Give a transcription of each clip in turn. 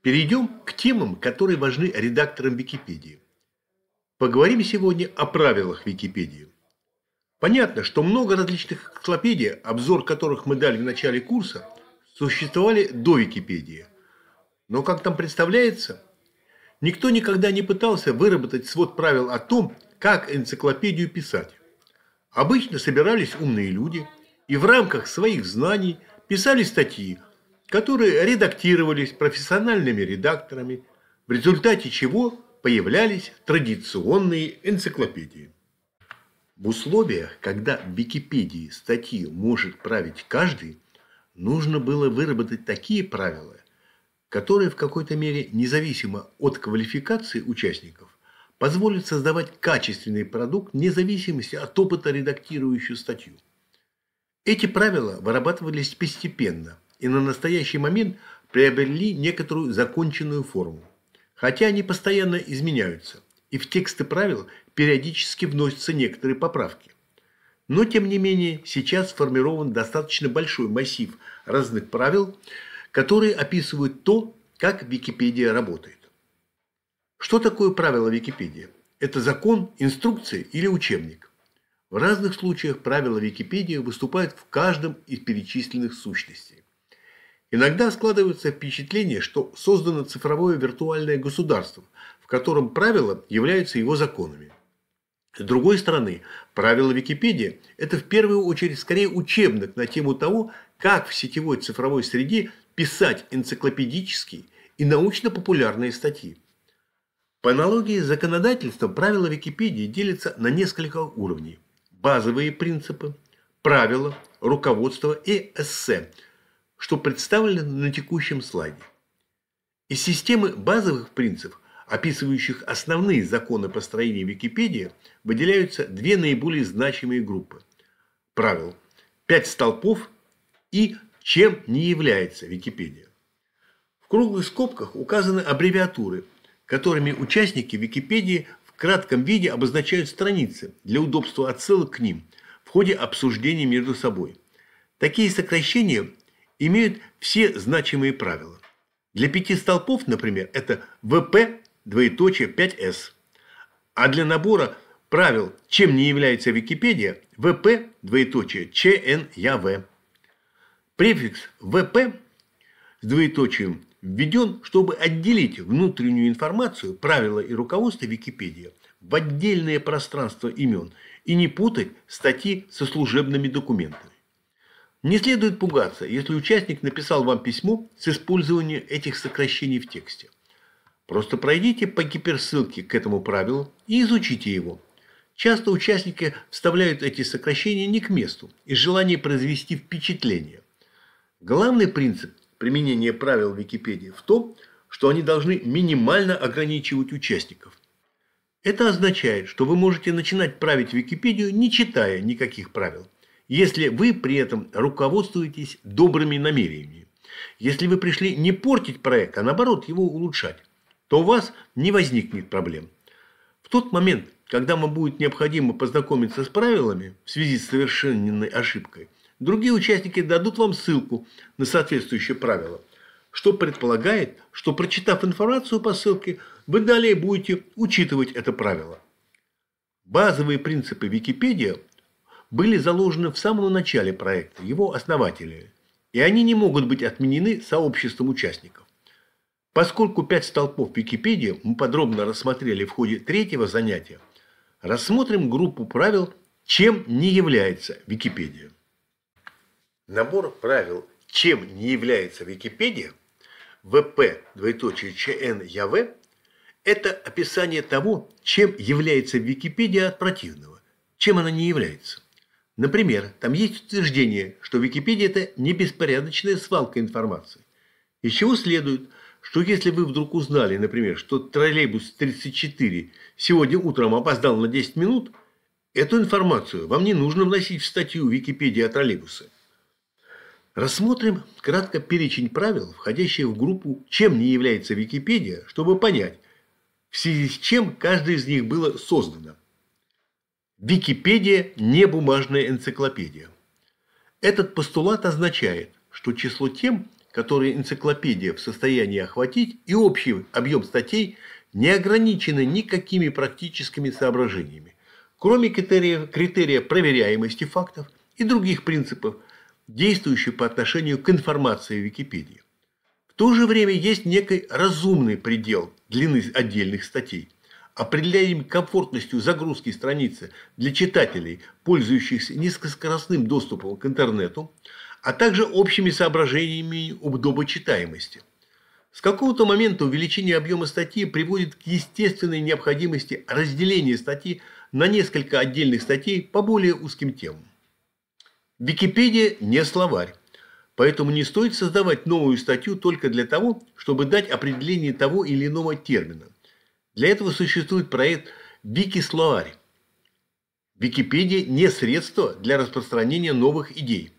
Перейдем к темам, которые важны редакторам Википедии. Поговорим сегодня о правилах Википедии. Понятно, что много различных энциклопедий, обзор которых мы дали в начале курса, существовали до Википедии. Но как там представляется, никто никогда не пытался выработать свод правил о том, как энциклопедию писать. Обычно собирались умные люди и в рамках своих знаний писали статьи которые редактировались профессиональными редакторами, в результате чего появлялись традиционные энциклопедии. В условиях, когда в Википедии статьи может править каждый, нужно было выработать такие правила, которые в какой-то мере, независимо от квалификации участников, позволят создавать качественный продукт вне зависимости от опыта редактирующую статью. Эти правила вырабатывались постепенно – и на настоящий момент приобрели некоторую законченную форму. Хотя они постоянно изменяются, и в тексты правил периодически вносятся некоторые поправки. Но, тем не менее, сейчас сформирован достаточно большой массив разных правил, которые описывают то, как Википедия работает. Что такое правило Википедии? Это закон, инструкция или учебник? В разных случаях правила Википедии выступают в каждом из перечисленных сущностей. Иногда складывается впечатление, что создано цифровое виртуальное государство, в котором правила являются его законами. С другой стороны, правила Википедии – это в первую очередь скорее учебник на тему того, как в сетевой цифровой среде писать энциклопедические и научно-популярные статьи. По аналогии с законодательством правила Википедии делятся на несколько уровней. Базовые принципы, правила, руководство и эссе – что представлено на текущем слайде. Из системы базовых принципов, описывающих основные законы построения Википедии, выделяются две наиболее значимые группы правил, пять столпов и чем не является Википедия. В круглых скобках указаны аббревиатуры, которыми участники Википедии в кратком виде обозначают страницы для удобства отсылок к ним в ходе обсуждений между собой. Такие сокращения имеют все значимые правила. Для пяти столпов, например, это ВП двоеточие 5С. А для набора правил, чем не является Википедия, ВП двоеточие ЧНЯВ. Префикс ВП с двоеточием введен, чтобы отделить внутреннюю информацию, правила и руководство Википедии в отдельное пространство имен и не путать статьи со служебными документами. Не следует пугаться, если участник написал вам письмо с использованием этих сокращений в тексте. Просто пройдите по гиперссылке к этому правилу и изучите его. Часто участники вставляют эти сокращения не к месту, из желания произвести впечатление. Главный принцип применения правил Википедии в том, что они должны минимально ограничивать участников. Это означает, что вы можете начинать править Википедию, не читая никаких правил если вы при этом руководствуетесь добрыми намерениями. Если вы пришли не портить проект, а наоборот его улучшать, то у вас не возникнет проблем. В тот момент, когда вам будет необходимо познакомиться с правилами в связи с совершенной ошибкой, другие участники дадут вам ссылку на соответствующее правило, что предполагает, что прочитав информацию по ссылке, вы далее будете учитывать это правило. Базовые принципы Википедия были заложены в самом начале проекта, его основателями, и они не могут быть отменены сообществом участников. Поскольку пять столпов Википедии мы подробно рассмотрели в ходе третьего занятия, рассмотрим группу правил, чем не является Википедия. Набор правил «Чем не является Википедия» ВП а это описание того, чем является Википедия от противного, чем она не является. Например, там есть утверждение, что Википедия – это не беспорядочная свалка информации. Из чего следует, что если вы вдруг узнали, например, что троллейбус 34 сегодня утром опоздал на 10 минут, эту информацию вам не нужно вносить в статью Википедии о троллейбусе. Рассмотрим кратко перечень правил, входящих в группу «Чем не является Википедия», чтобы понять, в связи с чем каждое из них было создано – Википедия не бумажная энциклопедия. Этот постулат означает, что число тем, которые энциклопедия в состоянии охватить, и общий объем статей не ограничены никакими практическими соображениями, кроме критерия, критерия проверяемости фактов и других принципов, действующих по отношению к информации в Википедии. В то же время есть некий разумный предел длины отдельных статей – определяемой комфортностью загрузки страницы для читателей, пользующихся низкоскоростным доступом к интернету, а также общими соображениями удобочитаемости. С какого-то момента увеличение объема статьи приводит к естественной необходимости разделения статьи на несколько отдельных статей по более узким темам. Википедия не словарь, поэтому не стоит создавать новую статью только для того, чтобы дать определение того или иного термина – для этого существует проект «Вики словарь». Википедия не средство для распространения новых идей.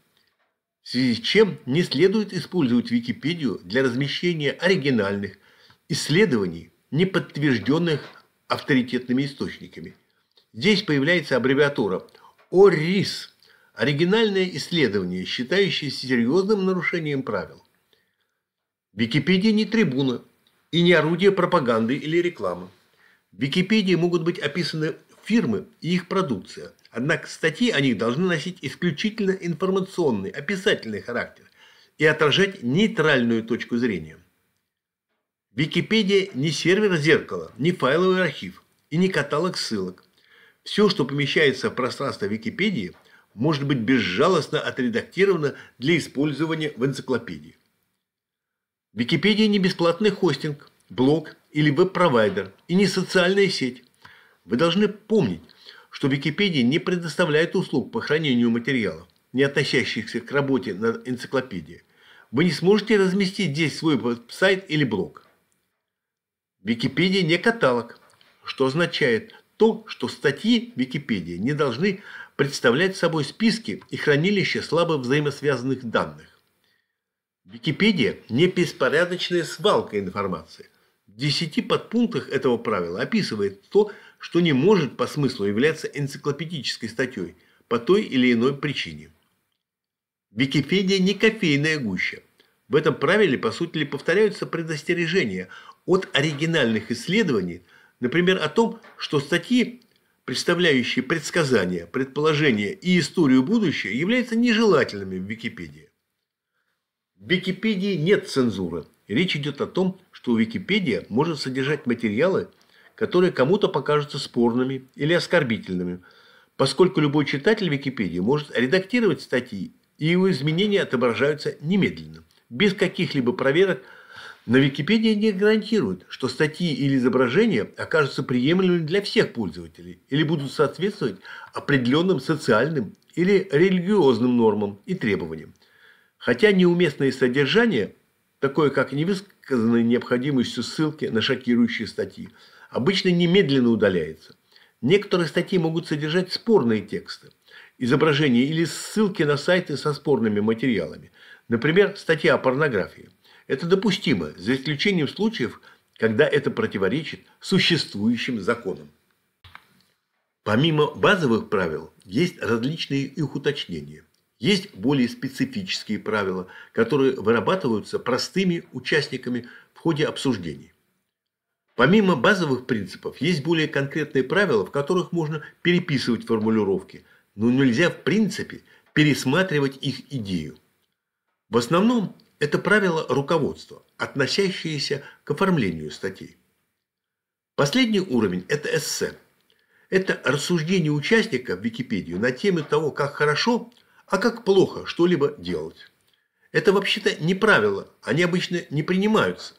В связи с чем не следует использовать Википедию для размещения оригинальных исследований, не подтвержденных авторитетными источниками. Здесь появляется аббревиатура ОРИС – оригинальное исследование, считающееся серьезным нарушением правил. Википедия не трибуна, и не орудие пропаганды или рекламы. В Википедии могут быть описаны фирмы и их продукция. Однако статьи о них должны носить исключительно информационный, описательный характер и отражать нейтральную точку зрения. Википедия не сервер зеркала, не файловый архив и не каталог ссылок. Все, что помещается в пространство Википедии, может быть безжалостно отредактировано для использования в энциклопедии. Википедия не бесплатный хостинг, блог или веб-провайдер и не социальная сеть. Вы должны помнить, что Википедия не предоставляет услуг по хранению материалов, не относящихся к работе над энциклопедией. Вы не сможете разместить здесь свой веб-сайт или блог. Википедия не каталог, что означает то, что статьи Википедии не должны представлять собой списки и хранилища слабо взаимосвязанных данных. Википедия – не беспорядочная свалка информации. В десяти подпунктах этого правила описывает то, что не может по смыслу являться энциклопедической статьей по той или иной причине. Википедия не кофейная гуща. В этом правиле, по сути ли, повторяются предостережения от оригинальных исследований, например, о том, что статьи, представляющие предсказания, предположения и историю будущего, являются нежелательными в Википедии. В Википедии нет цензуры. Речь идет о том, что Википедия может содержать материалы, которые кому-то покажутся спорными или оскорбительными, поскольку любой читатель Википедии может редактировать статьи, и его изменения отображаются немедленно, без каких-либо проверок, но Википедия не гарантирует, что статьи или изображения окажутся приемлемыми для всех пользователей или будут соответствовать определенным социальным или религиозным нормам и требованиям. Хотя неуместное содержание, такое как невысказанная необходимостью ссылки на шокирующие статьи, обычно немедленно удаляется. Некоторые статьи могут содержать спорные тексты, изображения или ссылки на сайты со спорными материалами. Например, статья о порнографии. Это допустимо, за исключением случаев, когда это противоречит существующим законам. Помимо базовых правил, есть различные их уточнения. Есть более специфические правила, которые вырабатываются простыми участниками в ходе обсуждений. Помимо базовых принципов, есть более конкретные правила, в которых можно переписывать формулировки, но нельзя в принципе пересматривать их идею. В основном это правила руководства, относящиеся к оформлению статей. Последний уровень – это эссе. Это рассуждение участника в Википедию на теме того, как хорошо а как плохо что-либо делать? Это вообще-то не правило, они обычно не принимаются.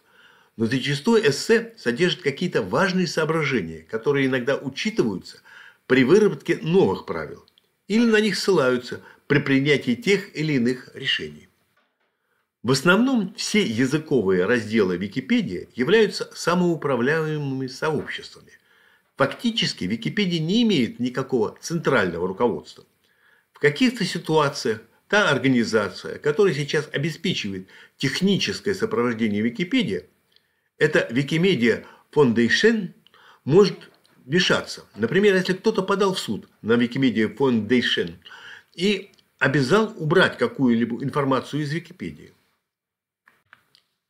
Но зачастую эссе содержит какие-то важные соображения, которые иногда учитываются при выработке новых правил или на них ссылаются при принятии тех или иных решений. В основном все языковые разделы Википедии являются самоуправляемыми сообществами. Фактически Википедия не имеет никакого центрального руководства. В каких-то ситуациях та организация, которая сейчас обеспечивает техническое сопровождение Википедии, это Wikimedia Foundation может мешаться. Например, если кто-то подал в суд на Wikimedia Foundation и обязал убрать какую-либо информацию из Википедии.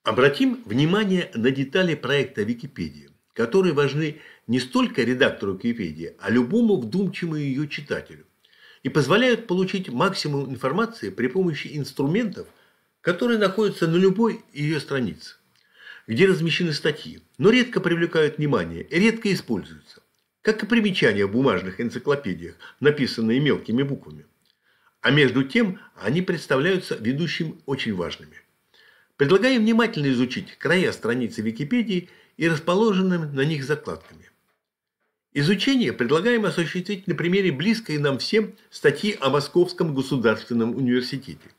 Обратим внимание на детали проекта Википедии, которые важны не столько редактору Википедии, а любому вдумчивому ее читателю и позволяют получить максимум информации при помощи инструментов, которые находятся на любой ее странице, где размещены статьи, но редко привлекают внимание редко используются, как и примечания в бумажных энциклопедиях, написанные мелкими буквами. А между тем они представляются ведущим очень важными. Предлагаю внимательно изучить края страницы Википедии и расположенными на них закладками. Изучение предлагаем осуществить на примере близкой нам всем статьи о Московском государственном университете.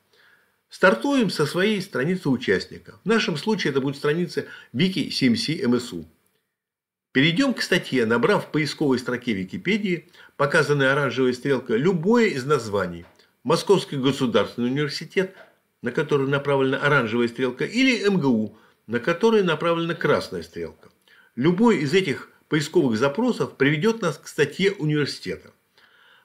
Стартуем со своей страницы участника. В нашем случае это будет страница Вики CMC МСУ. Эм Перейдем к статье, набрав в поисковой строке Википедии, показанной оранжевой стрелкой, любое из названий. Московский государственный университет, на который направлена оранжевая стрелка, или МГУ, эм на который направлена красная стрелка. Любой из этих поисковых запросов приведет нас к статье университета.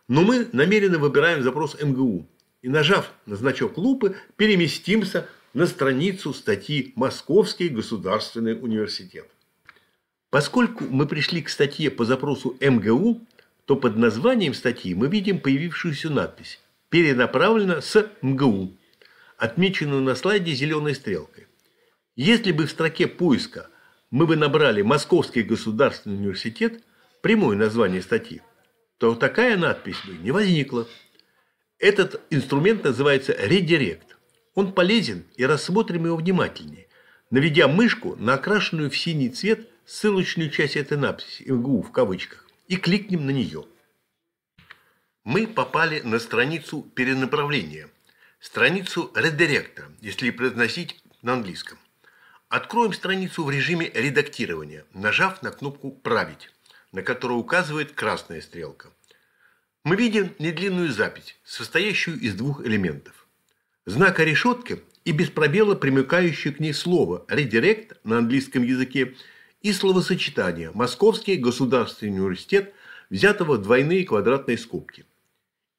Но мы намеренно выбираем запрос МГУ и, нажав на значок лупы, переместимся на страницу статьи «Московский государственный университет». Поскольку мы пришли к статье по запросу МГУ, то под названием статьи мы видим появившуюся надпись «Перенаправлено с МГУ», отмеченную на слайде зеленой стрелкой. Если бы в строке поиска – мы бы набрали Московский государственный университет, прямое название статьи, то такая надпись бы не возникла. Этот инструмент называется редирект. Он полезен и рассмотрим его внимательнее, наведя мышку на окрашенную в синий цвет ссылочную часть этой надписи, МГУ в кавычках, и кликнем на нее. Мы попали на страницу перенаправления, страницу редиректа, если произносить на английском. Откроем страницу в режиме редактирования, нажав на кнопку «Править», на которую указывает красная стрелка. Мы видим недлинную запись, состоящую из двух элементов. Знака решетки и без пробела примыкающее к ней слово «редирект» на английском языке и словосочетание «Московский государственный университет», взятого в двойные квадратные скобки.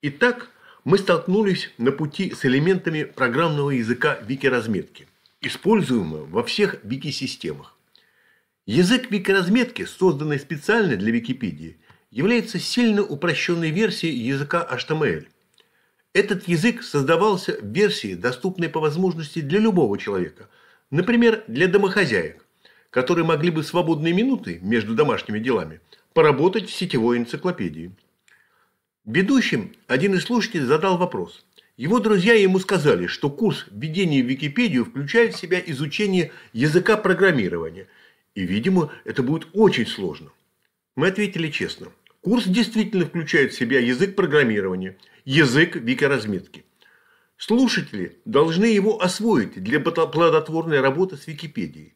Итак, мы столкнулись на пути с элементами программного языка вики-разметки используемого во всех вики-системах. Язык вики-разметки, созданный специально для Википедии, является сильно упрощенной версией языка HTML. Этот язык создавался в версии, доступной по возможности для любого человека, например, для домохозяек, которые могли бы свободные минуты между домашними делами поработать в сетевой энциклопедии. Ведущим один из слушателей задал вопрос – его друзья ему сказали, что курс введения в Википедию включает в себя изучение языка программирования. И, видимо, это будет очень сложно. Мы ответили честно. Курс действительно включает в себя язык программирования, язык викоразметки. Слушатели должны его освоить для плодотворной работы с Википедией.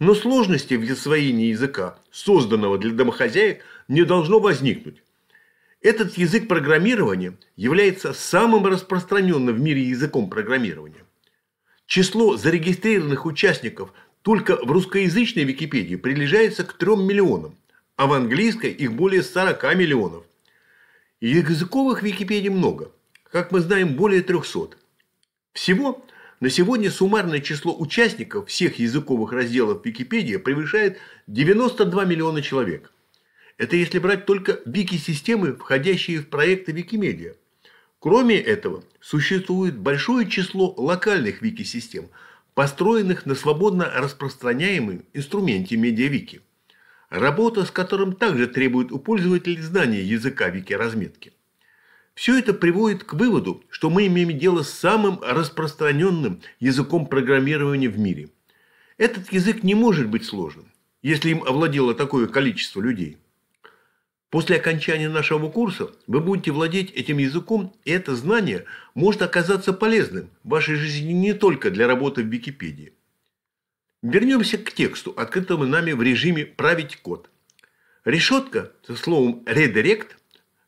Но сложности в освоении языка, созданного для домохозяек, не должно возникнуть. Этот язык программирования является самым распространенным в мире языком программирования. Число зарегистрированных участников только в русскоязычной Википедии приближается к 3 миллионам, а в английской их более 40 миллионов. Языковых Википедий много, как мы знаем, более 300. Всего на сегодня суммарное число участников всех языковых разделов Википедии превышает 92 миллиона человек – это если брать только вики-системы, входящие в проекты Викимедиа. Кроме этого, существует большое число локальных вики-систем, построенных на свободно распространяемом инструменте медиавики. Работа с которым также требует у пользователей знания языка вики-разметки. Все это приводит к выводу, что мы имеем дело с самым распространенным языком программирования в мире. Этот язык не может быть сложным, если им овладело такое количество людей. После окончания нашего курса вы будете владеть этим языком, и это знание может оказаться полезным в вашей жизни не только для работы в Википедии. Вернемся к тексту, открытому нами в режиме «Править код». Решетка, со словом «redirect»,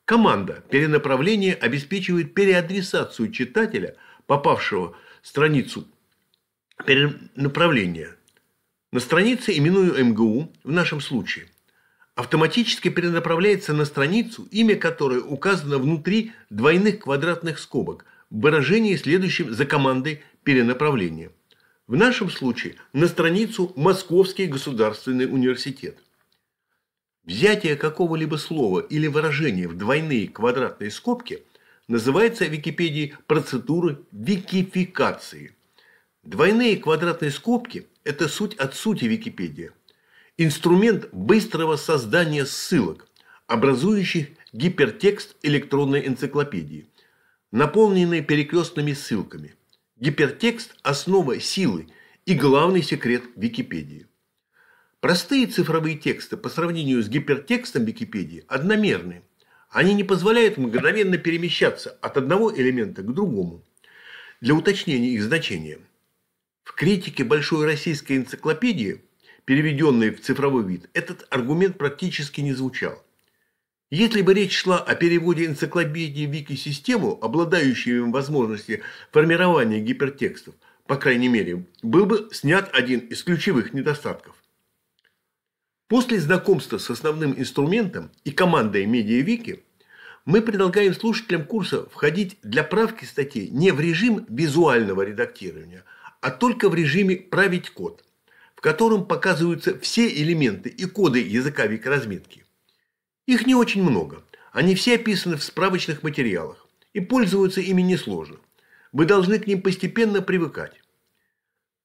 команда перенаправления обеспечивает переадресацию читателя, попавшего в страницу перенаправления, на странице, именую МГУ, в нашем случае – автоматически перенаправляется на страницу, имя которой указано внутри двойных квадратных скобок в выражении следующим за командой перенаправления. В нашем случае на страницу Московский государственный университет. Взятие какого-либо слова или выражения в двойные квадратные скобки называется в Википедии процедурой викификации. Двойные квадратные скобки – это суть от сути Википедии – Инструмент быстрого создания ссылок, образующих гипертекст электронной энциклопедии, наполненный перекрестными ссылками. Гипертекст – основа силы и главный секрет Википедии. Простые цифровые тексты по сравнению с гипертекстом Википедии одномерны. Они не позволяют мгновенно перемещаться от одного элемента к другому. Для уточнения их значения. В критике Большой российской энциклопедии переведенные в цифровой вид, этот аргумент практически не звучал. Если бы речь шла о переводе энциклопедии в вики-систему, обладающей им возможности формирования гипертекстов, по крайней мере, был бы снят один из ключевых недостатков. После знакомства с основным инструментом и командой MediaWiki, мы предлагаем слушателям курса входить для правки статей не в режим визуального редактирования, а только в режиме «Править код», в котором показываются все элементы и коды языка векоразметки. Их не очень много. Они все описаны в справочных материалах. И пользоваться ими несложно. Вы должны к ним постепенно привыкать.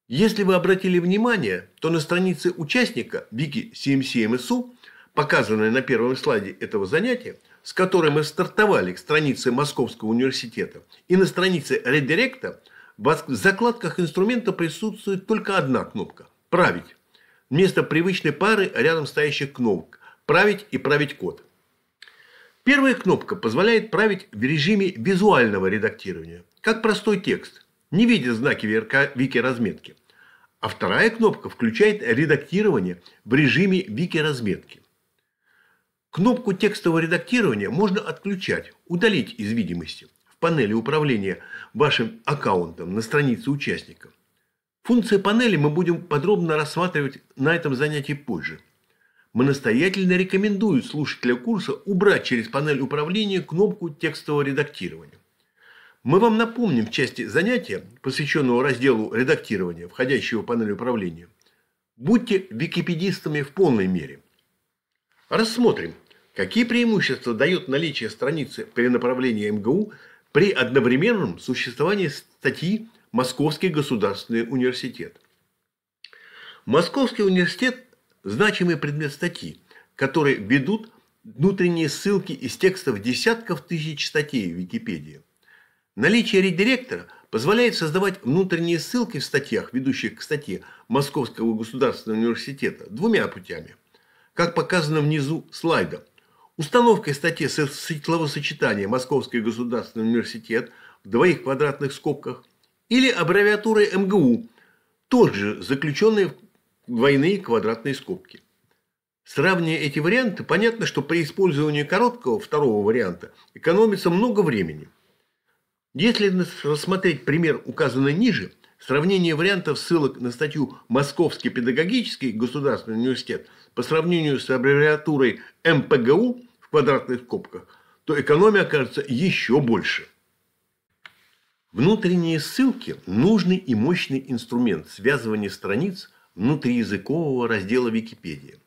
Если вы обратили внимание, то на странице участника Вики CMCMSU, показанной на первом слайде этого занятия, с которой мы стартовали к странице Московского университета, и на странице редиректа, в закладках инструмента присутствует только одна кнопка – Править. Вместо привычной пары рядом стоящих кнопок. Править и править код. Первая кнопка позволяет править в режиме визуального редактирования, как простой текст, не видя знаки вики-разметки. А вторая кнопка включает редактирование в режиме вики-разметки. Кнопку текстового редактирования можно отключать, удалить из видимости в панели управления вашим аккаунтом на странице участника. Функции панели мы будем подробно рассматривать на этом занятии позже. Мы настоятельно рекомендуем слушателя курса убрать через панель управления кнопку текстового редактирования. Мы вам напомним в части занятия, посвященного разделу редактирования, входящего в панель управления. Будьте википедистами в полной мере. Рассмотрим, какие преимущества дает наличие страницы перенаправления МГУ при одновременном существовании статьи Московский государственный университет. Московский университет – значимый предмет статьи, которые ведут внутренние ссылки из текстов десятков тысяч статей в Википедии. Наличие редиректора позволяет создавать внутренние ссылки в статьях, ведущих к статье Московского государственного университета, двумя путями. Как показано внизу слайда. Установкой статьи словосочетания «Московский государственный университет» в двоих квадратных скобках – или аббревиатурой МГУ, тоже заключенные в двойные квадратные скобки. Сравнивая эти варианты, понятно, что при использовании короткого второго варианта экономится много времени. Если рассмотреть пример, указанный ниже, сравнение вариантов ссылок на статью «Московский педагогический государственный университет» по сравнению с аббревиатурой МПГУ в квадратных скобках, то экономия окажется еще больше. Внутренние ссылки – нужный и мощный инструмент связывания страниц внутриязыкового раздела Википедии.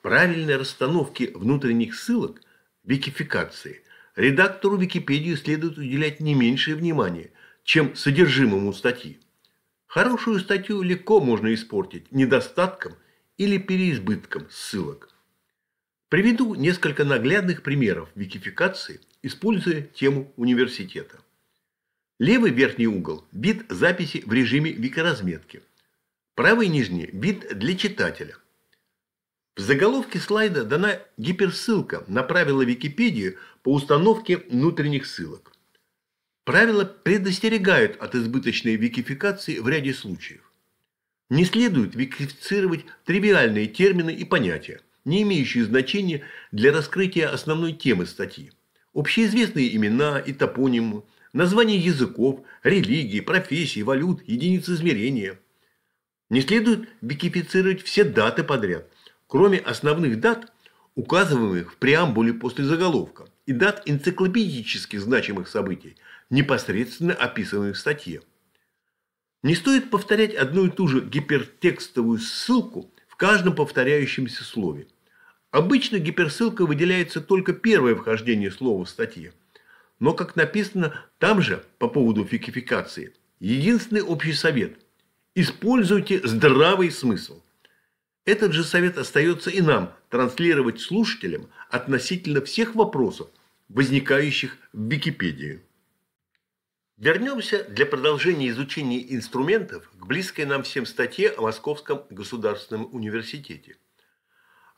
Правильной расстановке внутренних ссылок – викификации – редактору Википедии следует уделять не меньшее внимание, чем содержимому статьи. Хорошую статью легко можно испортить недостатком или переизбытком ссылок. Приведу несколько наглядных примеров викификации, используя тему университета. Левый верхний угол – бит записи в режиме викоразметки. Правый нижний – бит для читателя. В заголовке слайда дана гиперссылка на правила Википедии по установке внутренних ссылок. Правила предостерегают от избыточной викификации в ряде случаев. Не следует викифицировать тривиальные термины и понятия, не имеющие значения для раскрытия основной темы статьи. Общеизвестные имена и топонимы – названия языков, религий, профессий, валют, единиц измерения. Не следует бикипицировать все даты подряд, кроме основных дат, указываемых в преамбуле после заголовка, и дат энциклопедически значимых событий, непосредственно описанных в статье. Не стоит повторять одну и ту же гипертекстовую ссылку в каждом повторяющемся слове. Обычно гиперссылка выделяется только первое вхождение слова в статье, но, как написано там же по поводу фикификации, единственный общий совет – используйте здравый смысл. Этот же совет остается и нам транслировать слушателям относительно всех вопросов, возникающих в Википедии. Вернемся для продолжения изучения инструментов к близкой нам всем статье о Московском государственном университете.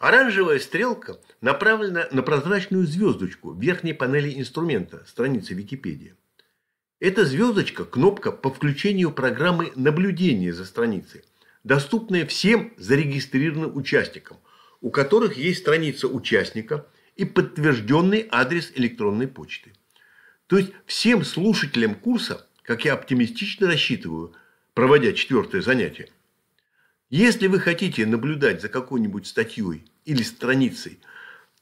Оранжевая стрелка направлена на прозрачную звездочку в верхней панели инструмента страницы Википедии. Эта звездочка – кнопка по включению программы наблюдения за страницей, доступная всем зарегистрированным участникам, у которых есть страница участника и подтвержденный адрес электронной почты. То есть всем слушателям курса, как я оптимистично рассчитываю, проводя четвертое занятие, если вы хотите наблюдать за какой-нибудь статьей или страницей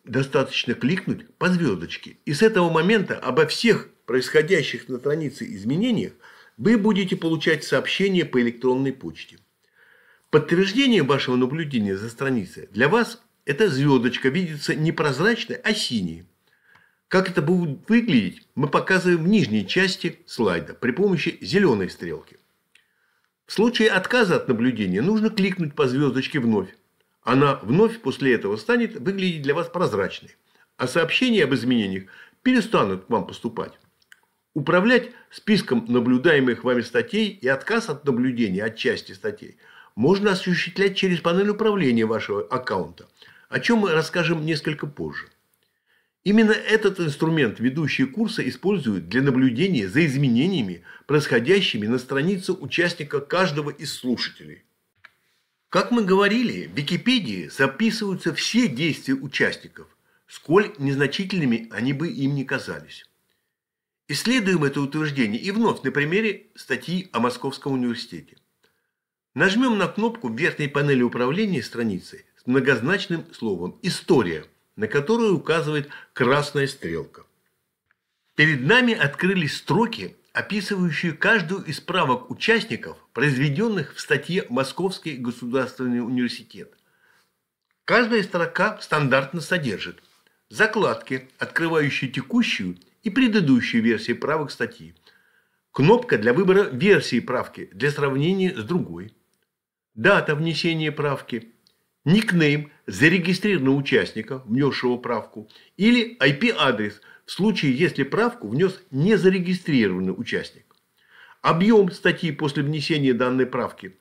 достаточно кликнуть по звездочке. И с этого момента обо всех происходящих на странице изменениях вы будете получать сообщение по электронной почте. Подтверждение вашего наблюдения за страницей для вас эта звездочка видится не прозрачной, а синей. Как это будет выглядеть, мы показываем в нижней части слайда при помощи зеленой стрелки. В случае отказа от наблюдения нужно кликнуть по звездочке вновь. Она вновь после этого станет выглядеть для вас прозрачной, а сообщения об изменениях перестанут к вам поступать. Управлять списком наблюдаемых вами статей и отказ от наблюдения от части статей можно осуществлять через панель управления вашего аккаунта, о чем мы расскажем несколько позже. Именно этот инструмент ведущие курса используют для наблюдения за изменениями, происходящими на странице участника каждого из слушателей. Как мы говорили, в Википедии записываются все действия участников, сколь незначительными они бы им ни казались. Исследуем это утверждение и вновь на примере статьи о Московском университете. Нажмем на кнопку в верхней панели управления страницы с многозначным словом «История», на которую указывает красная стрелка. Перед нами открылись строки описывающую каждую из правок участников, произведенных в статье «Московский государственный университет». Каждая строка стандартно содержит закладки, открывающие текущую и предыдущую версии правок статьи, кнопка для выбора версии правки для сравнения с другой, дата внесения правки, никнейм зарегистрированного участника, внесшего правку, или IP-адрес – в случае, если правку внес незарегистрированный участник. Объем статьи после внесения данной правки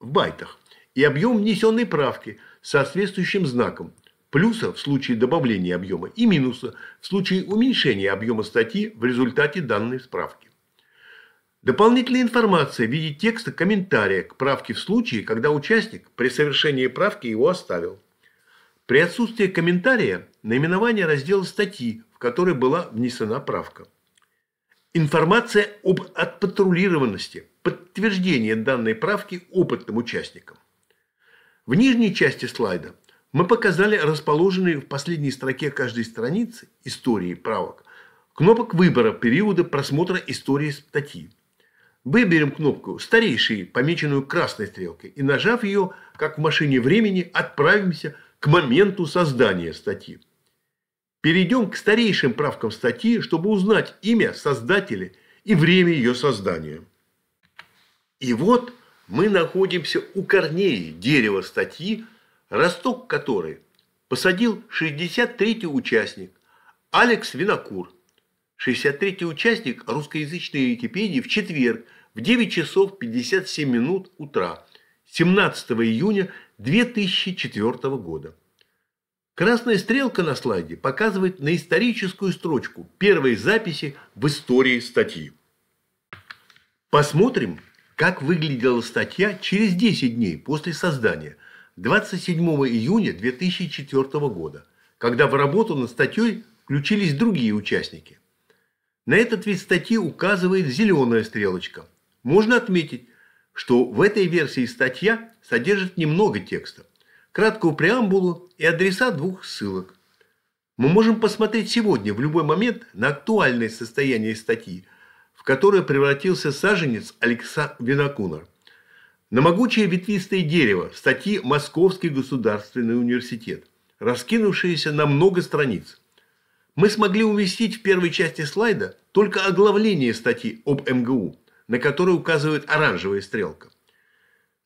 в байтах и объем внесенной правки с соответствующим знаком плюса в случае добавления объема и минуса в случае уменьшения объема статьи в результате данной справки. Дополнительная информация в виде текста комментария к правке в случае, когда участник при совершении правки его оставил. При отсутствии комментария наименование раздела статьи которой была внесена правка. Информация об отпатрулированности, подтверждение данной правки опытным участникам. В нижней части слайда мы показали расположенные в последней строке каждой страницы истории правок кнопок выбора периода просмотра истории статьи. Выберем кнопку «Старейшие», помеченную красной стрелкой, и нажав ее, как в машине времени, отправимся к моменту создания статьи. Перейдем к старейшим правкам статьи, чтобы узнать имя создателя и время ее создания. И вот мы находимся у корней дерева статьи, росток которой посадил 63-й участник Алекс Винокур. 63-й участник русскоязычной Википедии в четверг в 9 часов 57 минут утра 17 июня 2004 года. Красная стрелка на слайде показывает на историческую строчку первой записи в истории статьи. Посмотрим, как выглядела статья через 10 дней после создания, 27 июня 2004 года, когда в работу над статьей включились другие участники. На этот вид статьи указывает зеленая стрелочка. Можно отметить, что в этой версии статья содержит немного текста краткую преамбулу и адреса двух ссылок. Мы можем посмотреть сегодня в любой момент на актуальное состояние статьи, в которой превратился саженец Алекса Винокуна. На могучее ветвистое дерево статьи «Московский государственный университет», раскинувшиеся на много страниц. Мы смогли уместить в первой части слайда только оглавление статьи об МГУ, на которое указывает оранжевая стрелка.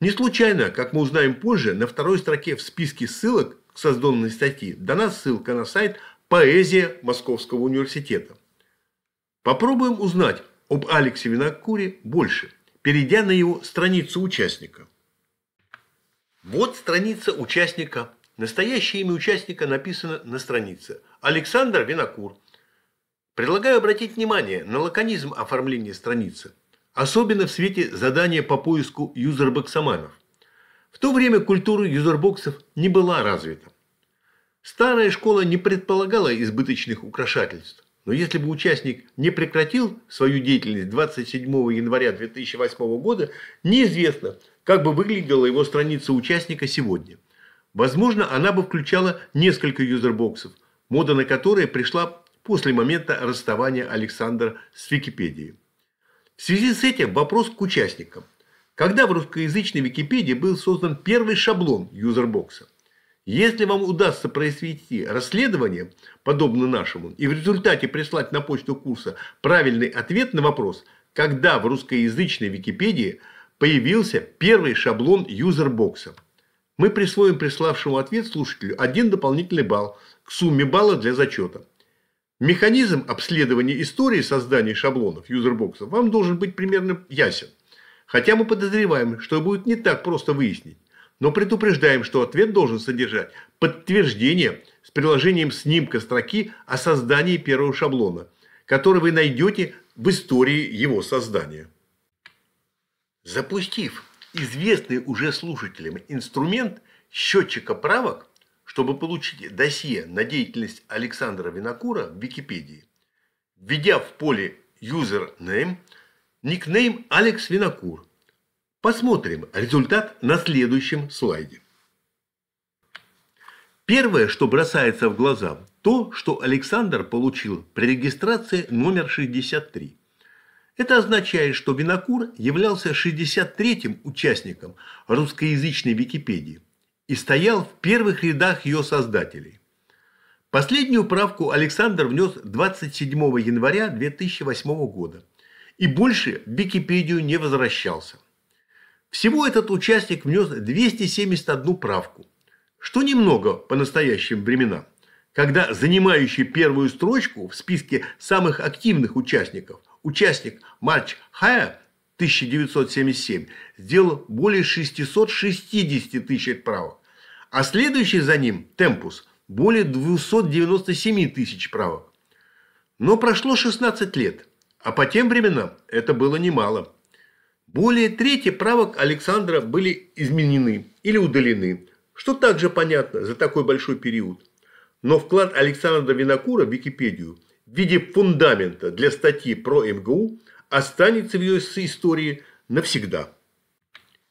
Не случайно, как мы узнаем позже, на второй строке в списке ссылок к созданной статье дана ссылка на сайт «Поэзия Московского университета». Попробуем узнать об Алексе Винокуре больше, перейдя на его страницу участника. Вот страница участника. Настоящее имя участника написано на странице. Александр Винокур. Предлагаю обратить внимание на лаконизм оформления страницы. Особенно в свете задания по поиску юзербоксоманов. В то время культура юзербоксов не была развита. Старая школа не предполагала избыточных украшательств. Но если бы участник не прекратил свою деятельность 27 января 2008 года, неизвестно, как бы выглядела его страница участника сегодня. Возможно, она бы включала несколько юзербоксов, мода на которые пришла после момента расставания Александра с Википедией. В связи с этим вопрос к участникам. Когда в русскоязычной Википедии был создан первый шаблон юзербокса? Если вам удастся произвести расследование, подобно нашему, и в результате прислать на почту курса правильный ответ на вопрос, когда в русскоязычной Википедии появился первый шаблон юзербокса, мы присвоим приславшему ответ слушателю один дополнительный балл к сумме балла для зачета. Механизм обследования истории создания шаблонов юзербоксов вам должен быть примерно ясен. Хотя мы подозреваем, что будет не так просто выяснить, но предупреждаем, что ответ должен содержать подтверждение с приложением снимка строки о создании первого шаблона, который вы найдете в истории его создания. Запустив известный уже слушателям инструмент счетчика правок, чтобы получить досье на деятельность Александра Винокура в Википедии, введя в поле username никнейм Алекс Винокур. Посмотрим результат на следующем слайде. Первое, что бросается в глаза, то, что Александр получил при регистрации номер 63. Это означает, что Винокур являлся 63-м участником русскоязычной Википедии – и стоял в первых рядах ее создателей. Последнюю правку Александр внес 27 января 2008 года и больше в Википедию не возвращался. Всего этот участник внес 271 правку, что немного по настоящим временам, когда занимающий первую строчку в списке самых активных участников участник Марч Хая 1977 сделал более 660 тысяч правок, а следующий за ним, Темпус, более 297 тысяч правок. Но прошло 16 лет, а по тем временам это было немало. Более трети правок Александра были изменены или удалены, что также понятно за такой большой период. Но вклад Александра Винокура в Википедию в виде фундамента для статьи про МГУ останется в ее истории навсегда.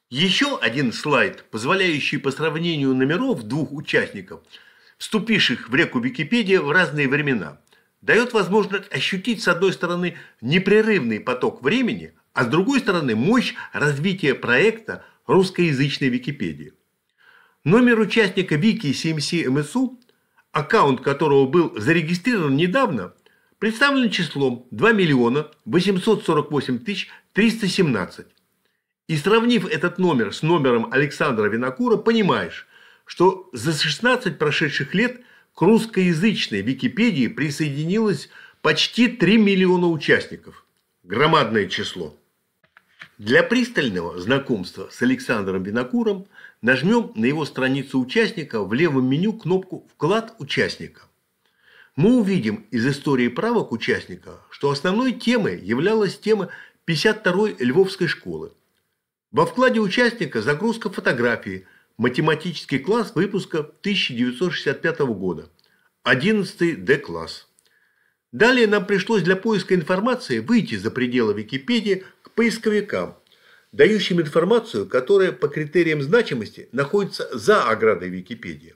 Еще один слайд, позволяющий по сравнению номеров двух участников, вступивших в реку Википедия в разные времена, дает возможность ощутить с одной стороны непрерывный поток времени, а с другой стороны мощь развития проекта русскоязычной Википедии. Номер участника Вики CMC МСУ, аккаунт которого был зарегистрирован недавно – представлены числом 2 миллиона 848 тысяч 317. И сравнив этот номер с номером Александра Винокура, понимаешь, что за 16 прошедших лет к русскоязычной Википедии присоединилось почти 3 миллиона участников. Громадное число. Для пристального знакомства с Александром Винокуром нажмем на его страницу участника в левом меню кнопку «Вклад участника». Мы увидим из истории правок участника, что основной темой являлась тема 52-й Львовской школы. Во вкладе участника загрузка фотографии, математический класс выпуска 1965 года, 11 Д-класс. Далее нам пришлось для поиска информации выйти за пределы Википедии к поисковикам, дающим информацию, которая по критериям значимости находится за оградой Википедии.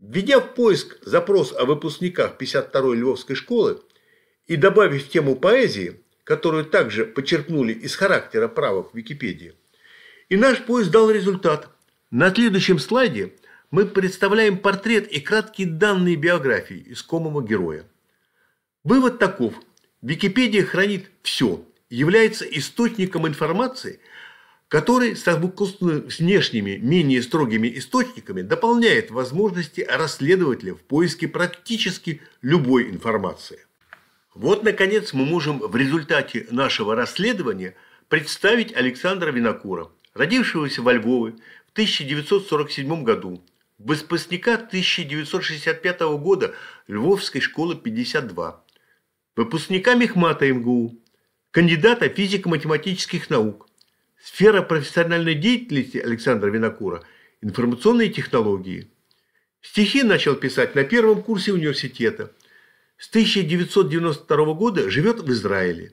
Введя в поиск запрос о выпускниках 52-й Львовской школы и добавив тему поэзии, которую также подчеркнули из характера правок Википедии, и наш поиск дал результат. На следующем слайде мы представляем портрет и краткие данные биографии искомого героя. Вывод таков. Википедия хранит все, является источником информации – который, совокупно с внешними, менее строгими источниками, дополняет возможности расследователя в поиске практически любой информации. Вот, наконец, мы можем в результате нашего расследования представить Александра Винокура, родившегося во Львове в 1947 году, выпускника 1965 года Львовской школы 52, выпускника Мехмата МГУ, кандидата физико-математических наук, Сфера профессиональной деятельности Александра Винокура – информационные технологии. Стихи начал писать на первом курсе университета. С 1992 года живет в Израиле.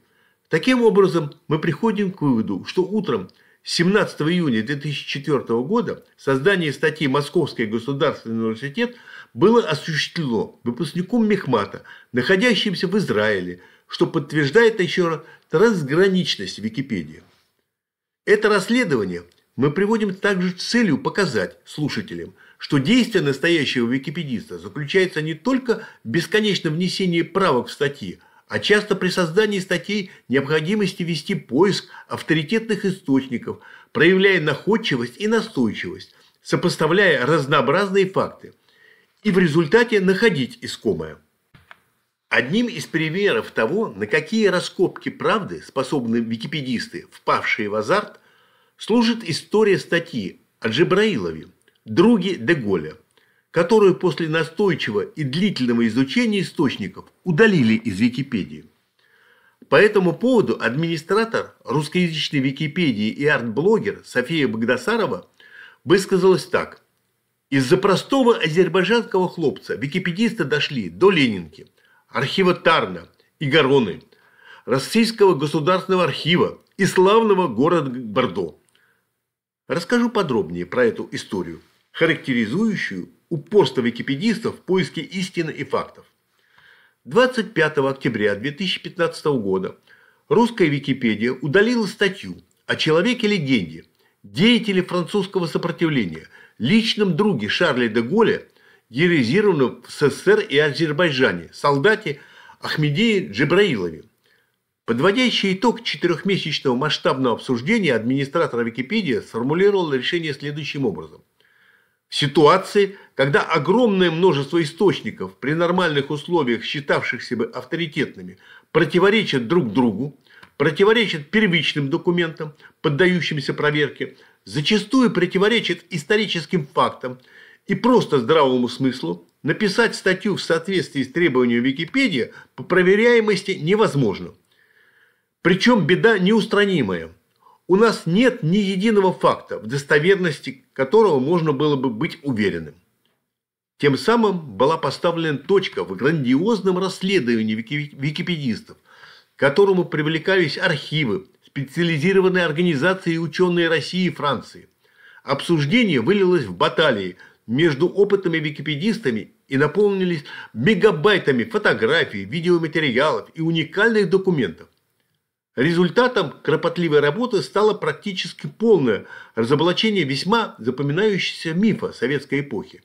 Таким образом, мы приходим к выводу, что утром 17 июня 2004 года создание статьи «Московский государственный университет» было осуществлено выпускником Мехмата, находящимся в Израиле, что подтверждает еще раз трансграничность Википедии. Это расследование мы приводим также с целью показать слушателям, что действие настоящего википедиста заключается не только в бесконечном внесении правок в статьи, а часто при создании статей необходимости вести поиск авторитетных источников, проявляя находчивость и настойчивость, сопоставляя разнообразные факты и в результате находить искомое. Одним из примеров того, на какие раскопки правды способны википедисты, впавшие в азарт, служит история статьи о други друге Деголя, которую после настойчивого и длительного изучения источников удалили из Википедии. По этому поводу администратор русскоязычной Википедии и арт-блогер София Богдасарова высказалась так. Из-за простого азербайджанского хлопца википедисты дошли до Ленинки – архива Тарна и Гароны, Российского государственного архива и славного города Бордо. Расскажу подробнее про эту историю, характеризующую упорство википедистов в поиске истины и фактов. 25 октября 2015 года русская Википедия удалила статью о человеке-легенде, деятеле французского сопротивления, личном друге Шарля де Голля диризированном в СССР и Азербайджане солдате Ахмедии Джибраилове. Подводящий итог четырехмесячного масштабного обсуждения администратора Википедии сформулировал решение следующим образом. В ситуации, когда огромное множество источников при нормальных условиях, считавшихся бы авторитетными, противоречат друг другу, противоречат первичным документам, поддающимся проверке, зачастую противоречат историческим фактам – и просто здравому смыслу написать статью в соответствии с требованием Википедии по проверяемости невозможно. Причем беда неустранимая. У нас нет ни единого факта, в достоверности которого можно было бы быть уверенным. Тем самым была поставлена точка в грандиозном расследовании википедистов, к которому привлекались архивы, специализированные организации и ученые России и Франции. Обсуждение вылилось в баталии – между опытными википедистами и наполнились мегабайтами фотографий, видеоматериалов и уникальных документов. Результатом кропотливой работы стало практически полное разоблачение весьма запоминающегося мифа советской эпохи.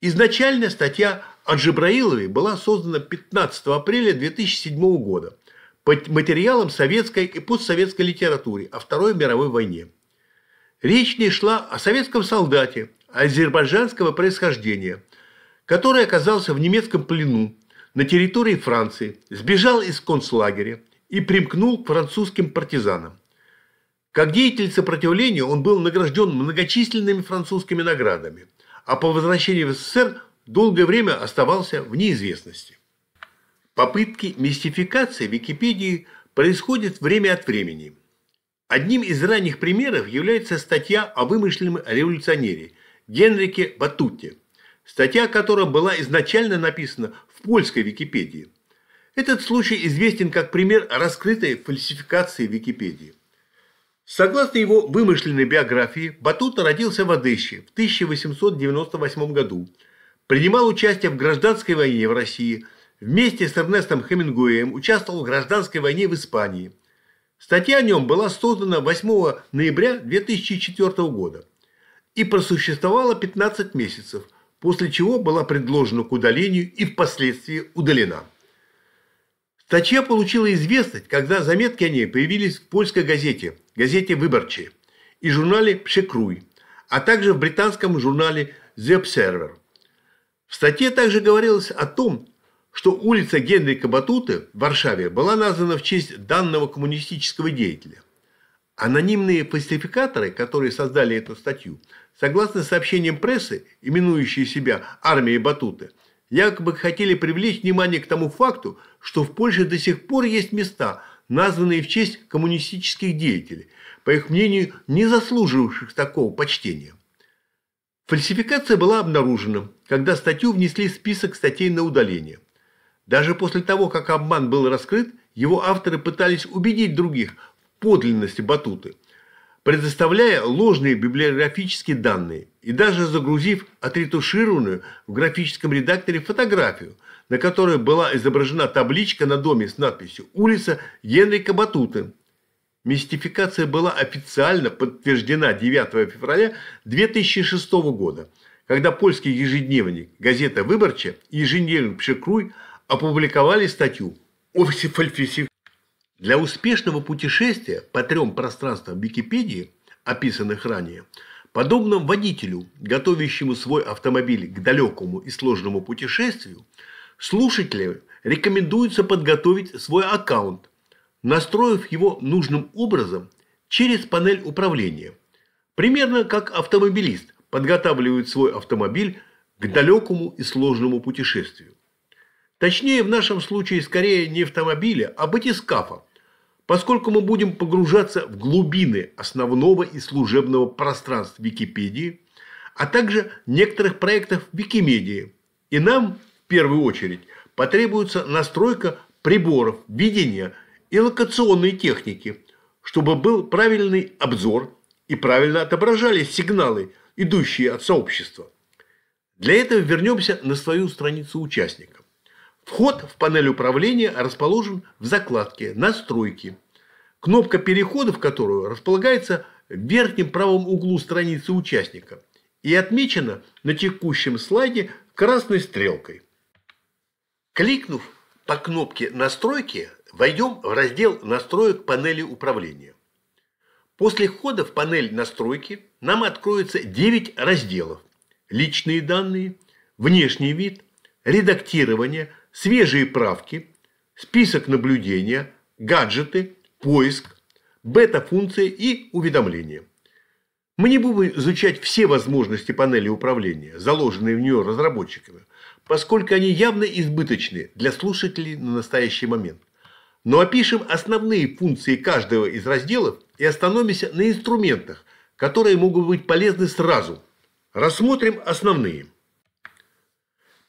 Изначально статья о Джабраилове была создана 15 апреля 2007 года по материалам советской и постсоветской литературы о Второй мировой войне. Речь не шла о советском солдате, азербайджанского происхождения, который оказался в немецком плену на территории Франции, сбежал из концлагеря и примкнул к французским партизанам. Как деятель сопротивления он был награжден многочисленными французскими наградами, а по возвращении в СССР долгое время оставался в неизвестности. Попытки мистификации Википедии происходят время от времени. Одним из ранних примеров является статья о вымышленном революционере – Генрике Батутте, статья о была изначально написана в польской Википедии. Этот случай известен как пример раскрытой фальсификации Википедии. Согласно его вымышленной биографии, Батута родился в Одессе в 1898 году, принимал участие в гражданской войне в России, вместе с Эрнестом Хемингуэем участвовал в гражданской войне в Испании. Статья о нем была создана 8 ноября 2004 года и просуществовала 15 месяцев, после чего была предложена к удалению и впоследствии удалена. Статья получила известность, когда заметки о ней появились в польской газете, газете «Выборчи» и журнале «Пшекруй», а также в британском журнале «The Observer». В статье также говорилось о том, что улица Генрика Батуты в Варшаве была названа в честь данного коммунистического деятеля. Анонимные фальсификаторы, которые создали эту статью, Согласно сообщениям прессы, именующей себя армией Батуты, якобы хотели привлечь внимание к тому факту, что в Польше до сих пор есть места, названные в честь коммунистических деятелей, по их мнению, не заслуживавших такого почтения. Фальсификация была обнаружена, когда статью внесли в список статей на удаление. Даже после того, как обман был раскрыт, его авторы пытались убедить других в подлинности Батуты – предоставляя ложные библиографические данные и даже загрузив отретушированную в графическом редакторе фотографию, на которой была изображена табличка на доме с надписью «Улица Генрика Батуты». Мистификация была официально подтверждена 9 февраля 2006 года, когда польский ежедневник газета «Выборча» и ежедневник «Пшекруй» опубликовали статью о фальсификации для успешного путешествия по трем пространствам Википедии, описанных ранее, подобно водителю, готовящему свой автомобиль к далекому и сложному путешествию, слушателям рекомендуется подготовить свой аккаунт, настроив его нужным образом через панель управления. Примерно как автомобилист подготавливает свой автомобиль к далекому и сложному путешествию. Точнее, в нашем случае скорее не автомобиля, а батискафа, Поскольку мы будем погружаться в глубины основного и служебного пространств Википедии, а также некоторых проектов Викимедии, и нам в первую очередь потребуется настройка приборов, видения и локационной техники, чтобы был правильный обзор и правильно отображались сигналы, идущие от сообщества. Для этого вернемся на свою страницу участника. Вход в панель управления расположен в закладке «Настройки», кнопка перехода в которую располагается в верхнем правом углу страницы участника и отмечена на текущем слайде красной стрелкой. Кликнув по кнопке «Настройки», войдем в раздел «Настроек панели управления». После входа в панель «Настройки» нам откроется 9 разделов. Личные данные, внешний вид, редактирование – свежие правки, список наблюдения, гаджеты, поиск, бета-функции и уведомления. Мы не будем изучать все возможности панели управления, заложенные в нее разработчиками, поскольку они явно избыточны для слушателей на настоящий момент. Но опишем основные функции каждого из разделов и остановимся на инструментах, которые могут быть полезны сразу. Рассмотрим основные.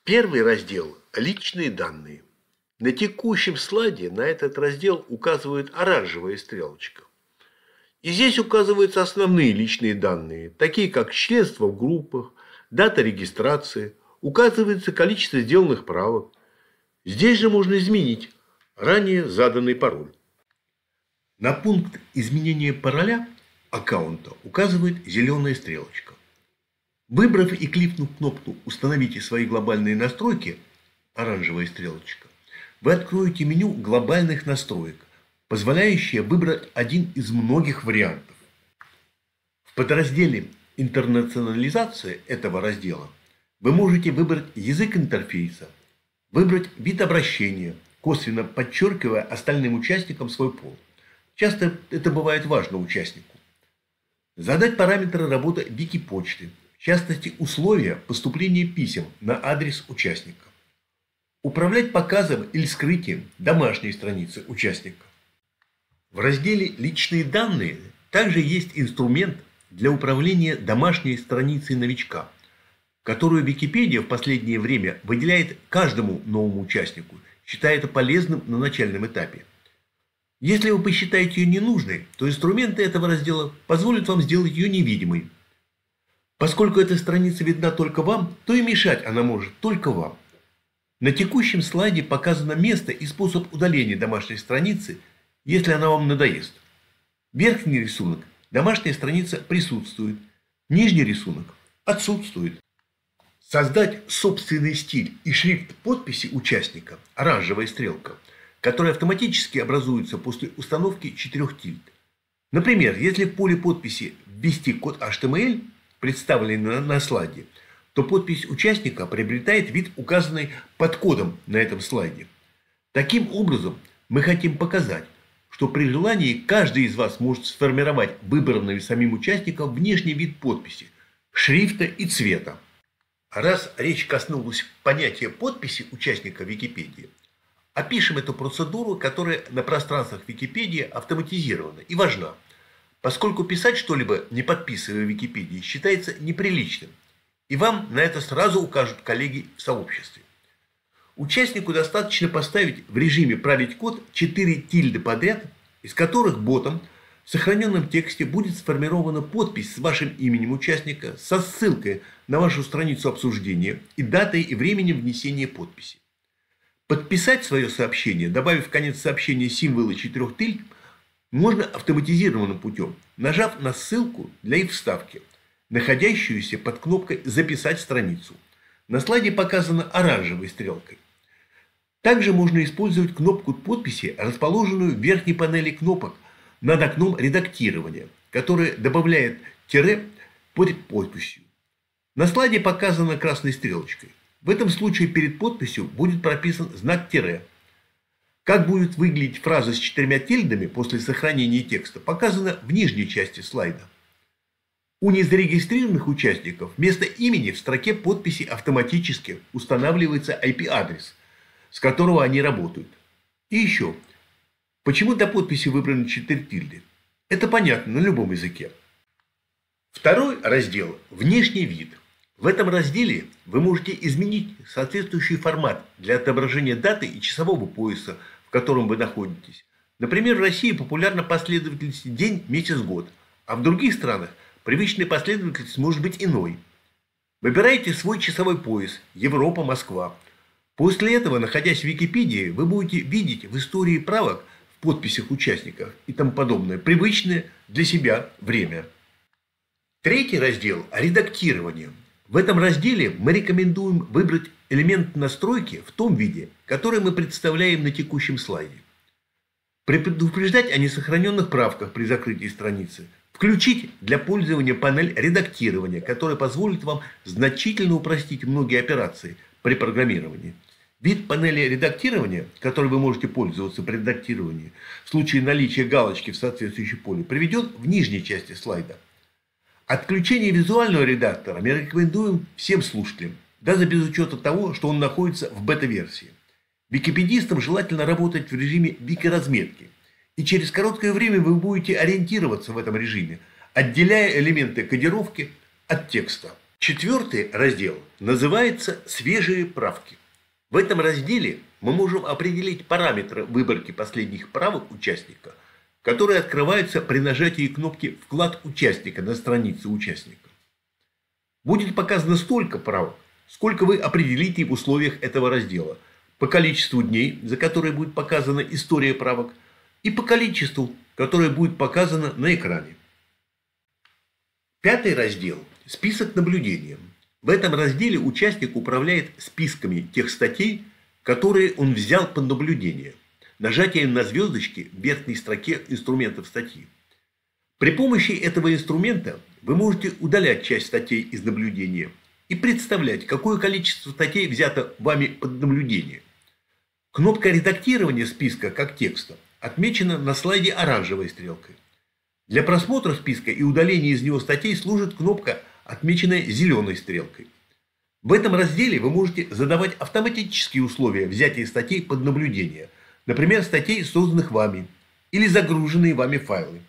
Первый раздел Личные данные. На текущем слайде на этот раздел указывает оранжевая стрелочка. И здесь указываются основные личные данные, такие как членство в группах, дата регистрации, указывается количество сделанных правок. Здесь же можно изменить ранее заданный пароль. На пункт изменения пароля аккаунта указывает зеленая стрелочка. Выбрав и кликнув кнопку «Установите свои глобальные настройки», оранжевая стрелочка, вы откроете меню глобальных настроек, позволяющее выбрать один из многих вариантов. В подразделе «Интернационализация» этого раздела вы можете выбрать язык интерфейса, выбрать вид обращения, косвенно подчеркивая остальным участникам свой пол. Часто это бывает важно участнику. Задать параметры работы дикой почты, в частности условия поступления писем на адрес участника. Управлять показом или скрытием домашней страницы участника. В разделе «Личные данные» также есть инструмент для управления домашней страницей новичка, которую Википедия в последнее время выделяет каждому новому участнику, считая это полезным на начальном этапе. Если вы посчитаете ее ненужной, то инструменты этого раздела позволят вам сделать ее невидимой. Поскольку эта страница видна только вам, то и мешать она может только вам. На текущем слайде показано место и способ удаления домашней страницы, если она вам надоест. Верхний рисунок – домашняя страница присутствует, нижний рисунок – отсутствует. Создать собственный стиль и шрифт подписи участника – оранжевая стрелка, которая автоматически образуется после установки четырех тильт. Например, если в поле подписи ввести код HTML, представленный на слайде – то подпись участника приобретает вид, указанный под кодом на этом слайде. Таким образом, мы хотим показать, что при желании каждый из вас может сформировать выбранными самим участником внешний вид подписи, шрифта и цвета. Раз речь коснулась понятия подписи участника Википедии, опишем эту процедуру, которая на пространствах Википедии автоматизирована и важна, поскольку писать что-либо, не подписывая Википедии, считается неприличным. И вам на это сразу укажут коллеги в сообществе. Участнику достаточно поставить в режиме «Править код» 4 тильды подряд, из которых ботом в сохраненном тексте будет сформирована подпись с вашим именем участника со ссылкой на вашу страницу обсуждения и датой и временем внесения подписи. Подписать свое сообщение, добавив в конец сообщения символы четырех тильд, можно автоматизированным путем, нажав на ссылку для их вставки – находящуюся под кнопкой «Записать страницу». На слайде показана оранжевой стрелкой. Также можно использовать кнопку подписи, расположенную в верхней панели кнопок над окном редактирования, которая добавляет тире под подписью. На слайде показано красной стрелочкой. В этом случае перед подписью будет прописан знак тире. Как будет выглядеть фраза с четырьмя тильдами после сохранения текста, показано в нижней части слайда. У незарегистрированных участников вместо имени в строке подписи автоматически устанавливается IP-адрес, с которого они работают. И еще. Почему до подписи выбраны четыре тильды? Это понятно на любом языке. Второй раздел – внешний вид. В этом разделе вы можете изменить соответствующий формат для отображения даты и часового пояса, в котором вы находитесь. Например, в России популярна последовательность день, месяц, год, а в других странах – Привычная последовательность может быть иной. Выбирайте свой часовой пояс – Европа, Москва. После этого, находясь в Википедии, вы будете видеть в истории правок, в подписях участников и тому подобное привычное для себя время. Третий раздел – редактирование. В этом разделе мы рекомендуем выбрать элемент настройки в том виде, который мы представляем на текущем слайде. Предупреждать о несохраненных правках при закрытии страницы – Включить для пользования панель редактирования, которая позволит вам значительно упростить многие операции при программировании. Вид панели редактирования, которой вы можете пользоваться при редактировании, в случае наличия галочки в соответствующем поле, приведен в нижней части слайда. Отключение визуального редактора мы рекомендуем всем слушателям, даже без учета того, что он находится в бета-версии. Википедистам желательно работать в режиме вики-разметки, и через короткое время вы будете ориентироваться в этом режиме, отделяя элементы кодировки от текста. Четвертый раздел называется «Свежие правки». В этом разделе мы можем определить параметры выборки последних правок участника, которые открываются при нажатии кнопки «Вклад участника» на странице участника. Будет показано столько правок, сколько вы определите в условиях этого раздела, по количеству дней, за которые будет показана история правок, и по количеству, которое будет показано на экране. Пятый раздел – список наблюдений. В этом разделе участник управляет списками тех статей, которые он взял под наблюдение, нажатием на звездочки в верхней строке инструментов статьи. При помощи этого инструмента вы можете удалять часть статей из наблюдения и представлять, какое количество статей взято вами под наблюдение. Кнопка редактирования списка как текста – отмечено на слайде оранжевой стрелкой. Для просмотра списка и удаления из него статей служит кнопка, отмеченная зеленой стрелкой. В этом разделе вы можете задавать автоматические условия взятия статей под наблюдение, например, статей, созданных вами, или загруженные вами файлы.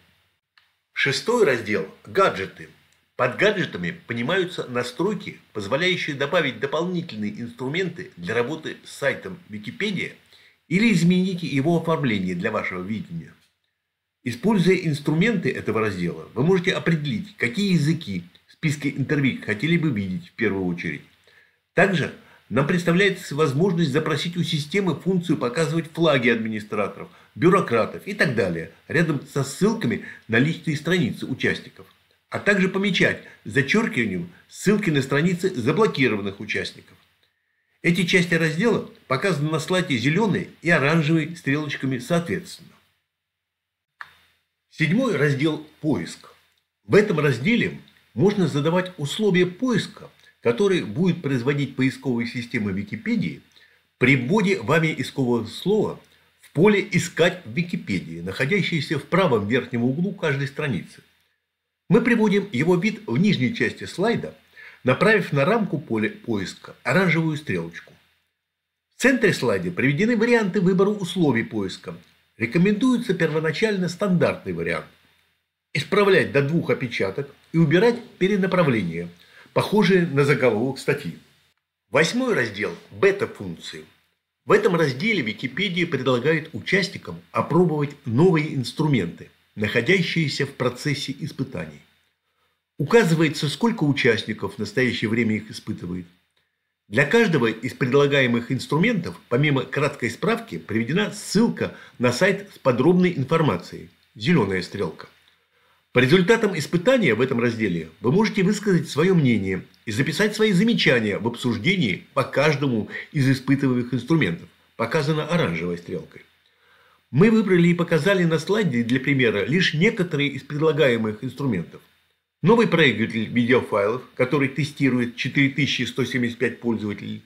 Шестой раздел – гаджеты. Под гаджетами понимаются настройки, позволяющие добавить дополнительные инструменты для работы с сайтом Википедия или измените его оформление для вашего видения. Используя инструменты этого раздела, вы можете определить, какие языки в списке интервью хотели бы видеть в первую очередь. Также нам представляется возможность запросить у системы функцию показывать флаги администраторов, бюрократов и так далее, рядом со ссылками на личные страницы участников, а также помечать зачеркиванием ссылки на страницы заблокированных участников. Эти части раздела показаны на слайде зеленой и оранжевой стрелочками соответственно. Седьмой раздел «Поиск». В этом разделе можно задавать условия поиска, которые будет производить поисковая система Википедии при вводе вами искового слова в поле «Искать в Википедии», находящееся в правом верхнем углу каждой страницы. Мы приводим его вид в нижней части слайда – направив на рамку поиска оранжевую стрелочку. В центре слайда приведены варианты выбора условий поиска. Рекомендуется первоначально стандартный вариант. Исправлять до двух опечаток и убирать перенаправления, похожие на заголовок статьи. Восьмой раздел – бета-функции. В этом разделе Википедия предлагает участникам опробовать новые инструменты, находящиеся в процессе испытаний. Указывается, сколько участников в настоящее время их испытывает. Для каждого из предлагаемых инструментов, помимо краткой справки, приведена ссылка на сайт с подробной информацией. Зеленая стрелка. По результатам испытания в этом разделе вы можете высказать свое мнение и записать свои замечания в обсуждении по каждому из испытываемых инструментов, показано оранжевой стрелкой. Мы выбрали и показали на слайде для примера лишь некоторые из предлагаемых инструментов. Новый проигрыватель видеофайлов, который тестирует 4175 пользователей.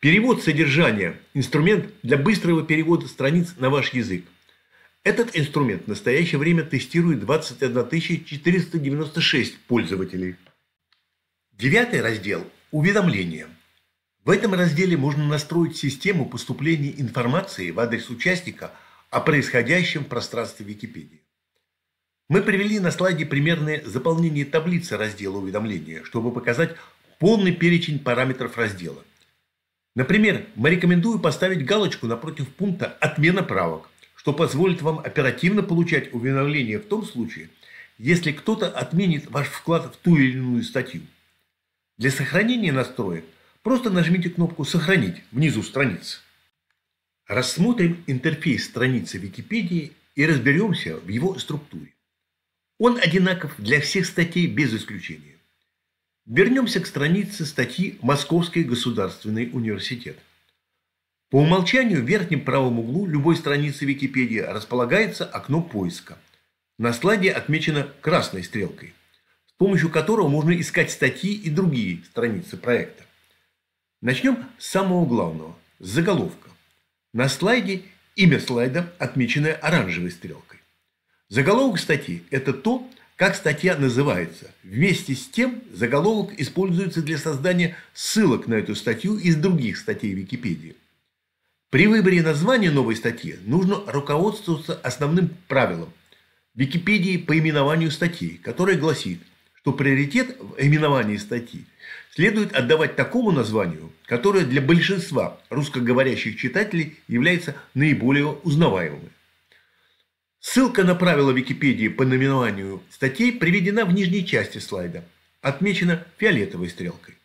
Перевод содержания – инструмент для быстрого перевода страниц на ваш язык. Этот инструмент в настоящее время тестирует 21 496 пользователей. Девятый раздел – уведомления. В этом разделе можно настроить систему поступления информации в адрес участника о происходящем в пространстве Википедии. Мы привели на слайде примерное заполнение таблицы раздела уведомления, чтобы показать полный перечень параметров раздела. Например, мы рекомендуем поставить галочку напротив пункта «Отмена правок», что позволит вам оперативно получать уведомления в том случае, если кто-то отменит ваш вклад в ту или иную статью. Для сохранения настроек просто нажмите кнопку «Сохранить» внизу страницы. Рассмотрим интерфейс страницы Википедии и разберемся в его структуре. Он одинаков для всех статей без исключения. Вернемся к странице статьи «Московский государственный университет». По умолчанию в верхнем правом углу любой страницы Википедии располагается окно поиска. На слайде отмечено красной стрелкой, с помощью которого можно искать статьи и другие страницы проекта. Начнем с самого главного – заголовка. На слайде имя слайда отмечено оранжевой стрелкой. Заголовок статьи – это то, как статья называется. Вместе с тем, заголовок используется для создания ссылок на эту статью из других статей Википедии. При выборе названия новой статьи нужно руководствоваться основным правилом Википедии по именованию статьи, которое гласит, что приоритет в именовании статьи следует отдавать такому названию, которое для большинства русскоговорящих читателей является наиболее узнаваемым. Ссылка на правила Википедии по номинованию статей приведена в нижней части слайда, отмечена фиолетовой стрелкой.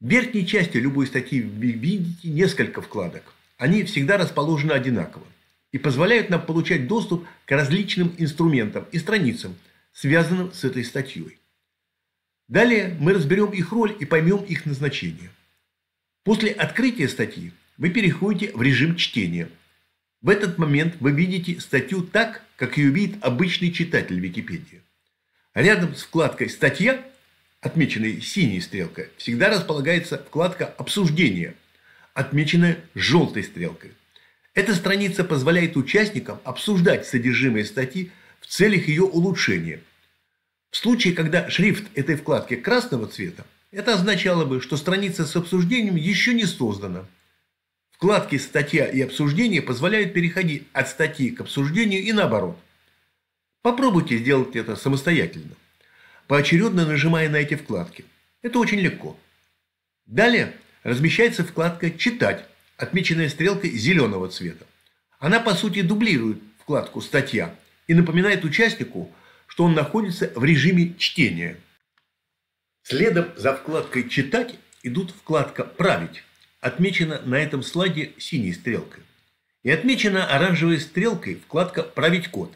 В верхней части любой статьи видите несколько вкладок. Они всегда расположены одинаково и позволяют нам получать доступ к различным инструментам и страницам, связанным с этой статьей. Далее мы разберем их роль и поймем их назначение. После открытия статьи вы переходите в режим чтения – в этот момент вы видите статью так, как ее видит обычный читатель Википедии. Рядом с вкладкой «Статья», отмеченной синей стрелкой, всегда располагается вкладка «Обсуждение», отмеченная желтой стрелкой. Эта страница позволяет участникам обсуждать содержимое статьи в целях ее улучшения. В случае, когда шрифт этой вкладки красного цвета, это означало бы, что страница с обсуждением еще не создана – Вкладки «Статья» и «Обсуждение» позволяют переходить от статьи к обсуждению и наоборот. Попробуйте сделать это самостоятельно, поочередно нажимая на эти вкладки. Это очень легко. Далее размещается вкладка «Читать», отмеченная стрелкой зеленого цвета. Она, по сути, дублирует вкладку «Статья» и напоминает участнику, что он находится в режиме чтения. Следом за вкладкой «Читать» идут вкладка «Править» отмечена на этом слайде синей стрелкой. И отмечена оранжевой стрелкой вкладка «Править код».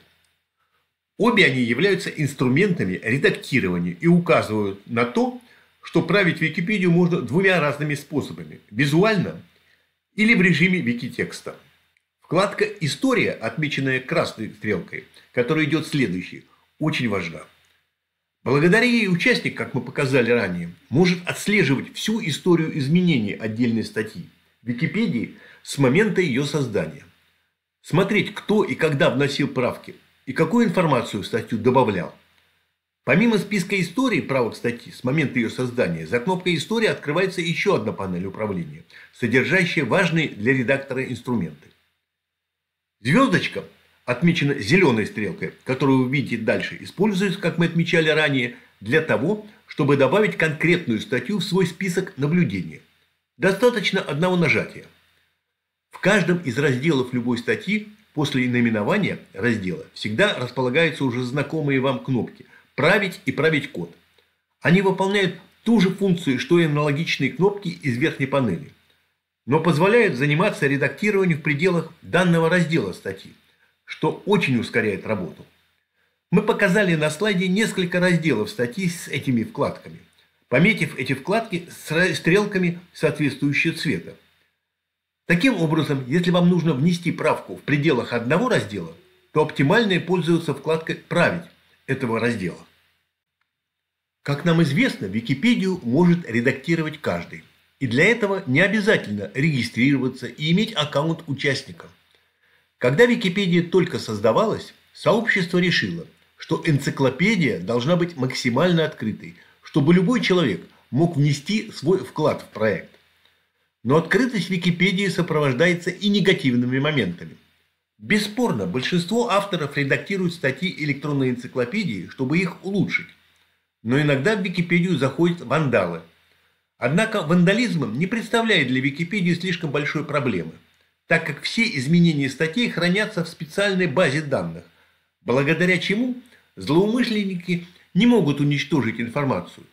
Обе они являются инструментами редактирования и указывают на то, что править Википедию можно двумя разными способами – визуально или в режиме Викитекста. Вкладка «История», отмеченная красной стрелкой, которая идет следующей, очень важна. Благодаря ей участник, как мы показали ранее, может отслеживать всю историю изменений отдельной статьи в Википедии с момента ее создания. Смотреть, кто и когда вносил правки и какую информацию в статью добавлял. Помимо списка историй правок статьи с момента ее создания, за кнопкой «История» открывается еще одна панель управления, содержащая важные для редактора инструменты. Звездочка отмечена зеленой стрелкой, которую вы видите дальше, используется, как мы отмечали ранее, для того, чтобы добавить конкретную статью в свой список наблюдения. Достаточно одного нажатия. В каждом из разделов любой статьи после наименования раздела всегда располагаются уже знакомые вам кнопки «Править» и «Править код». Они выполняют ту же функцию, что и аналогичные кнопки из верхней панели, но позволяют заниматься редактированием в пределах данного раздела статьи что очень ускоряет работу. Мы показали на слайде несколько разделов статьи с этими вкладками, пометив эти вкладки стрелками соответствующего цвета. Таким образом, если вам нужно внести правку в пределах одного раздела, то оптимально пользоваться вкладкой «Править» этого раздела. Как нам известно, Википедию может редактировать каждый. И для этого не обязательно регистрироваться и иметь аккаунт участников – когда Википедия только создавалась, сообщество решило, что энциклопедия должна быть максимально открытой, чтобы любой человек мог внести свой вклад в проект. Но открытость Википедии сопровождается и негативными моментами. Бесспорно, большинство авторов редактируют статьи электронной энциклопедии, чтобы их улучшить. Но иногда в Википедию заходят вандалы. Однако вандализм не представляет для Википедии слишком большой проблемы – так как все изменения статей хранятся в специальной базе данных, благодаря чему злоумышленники не могут уничтожить информацию.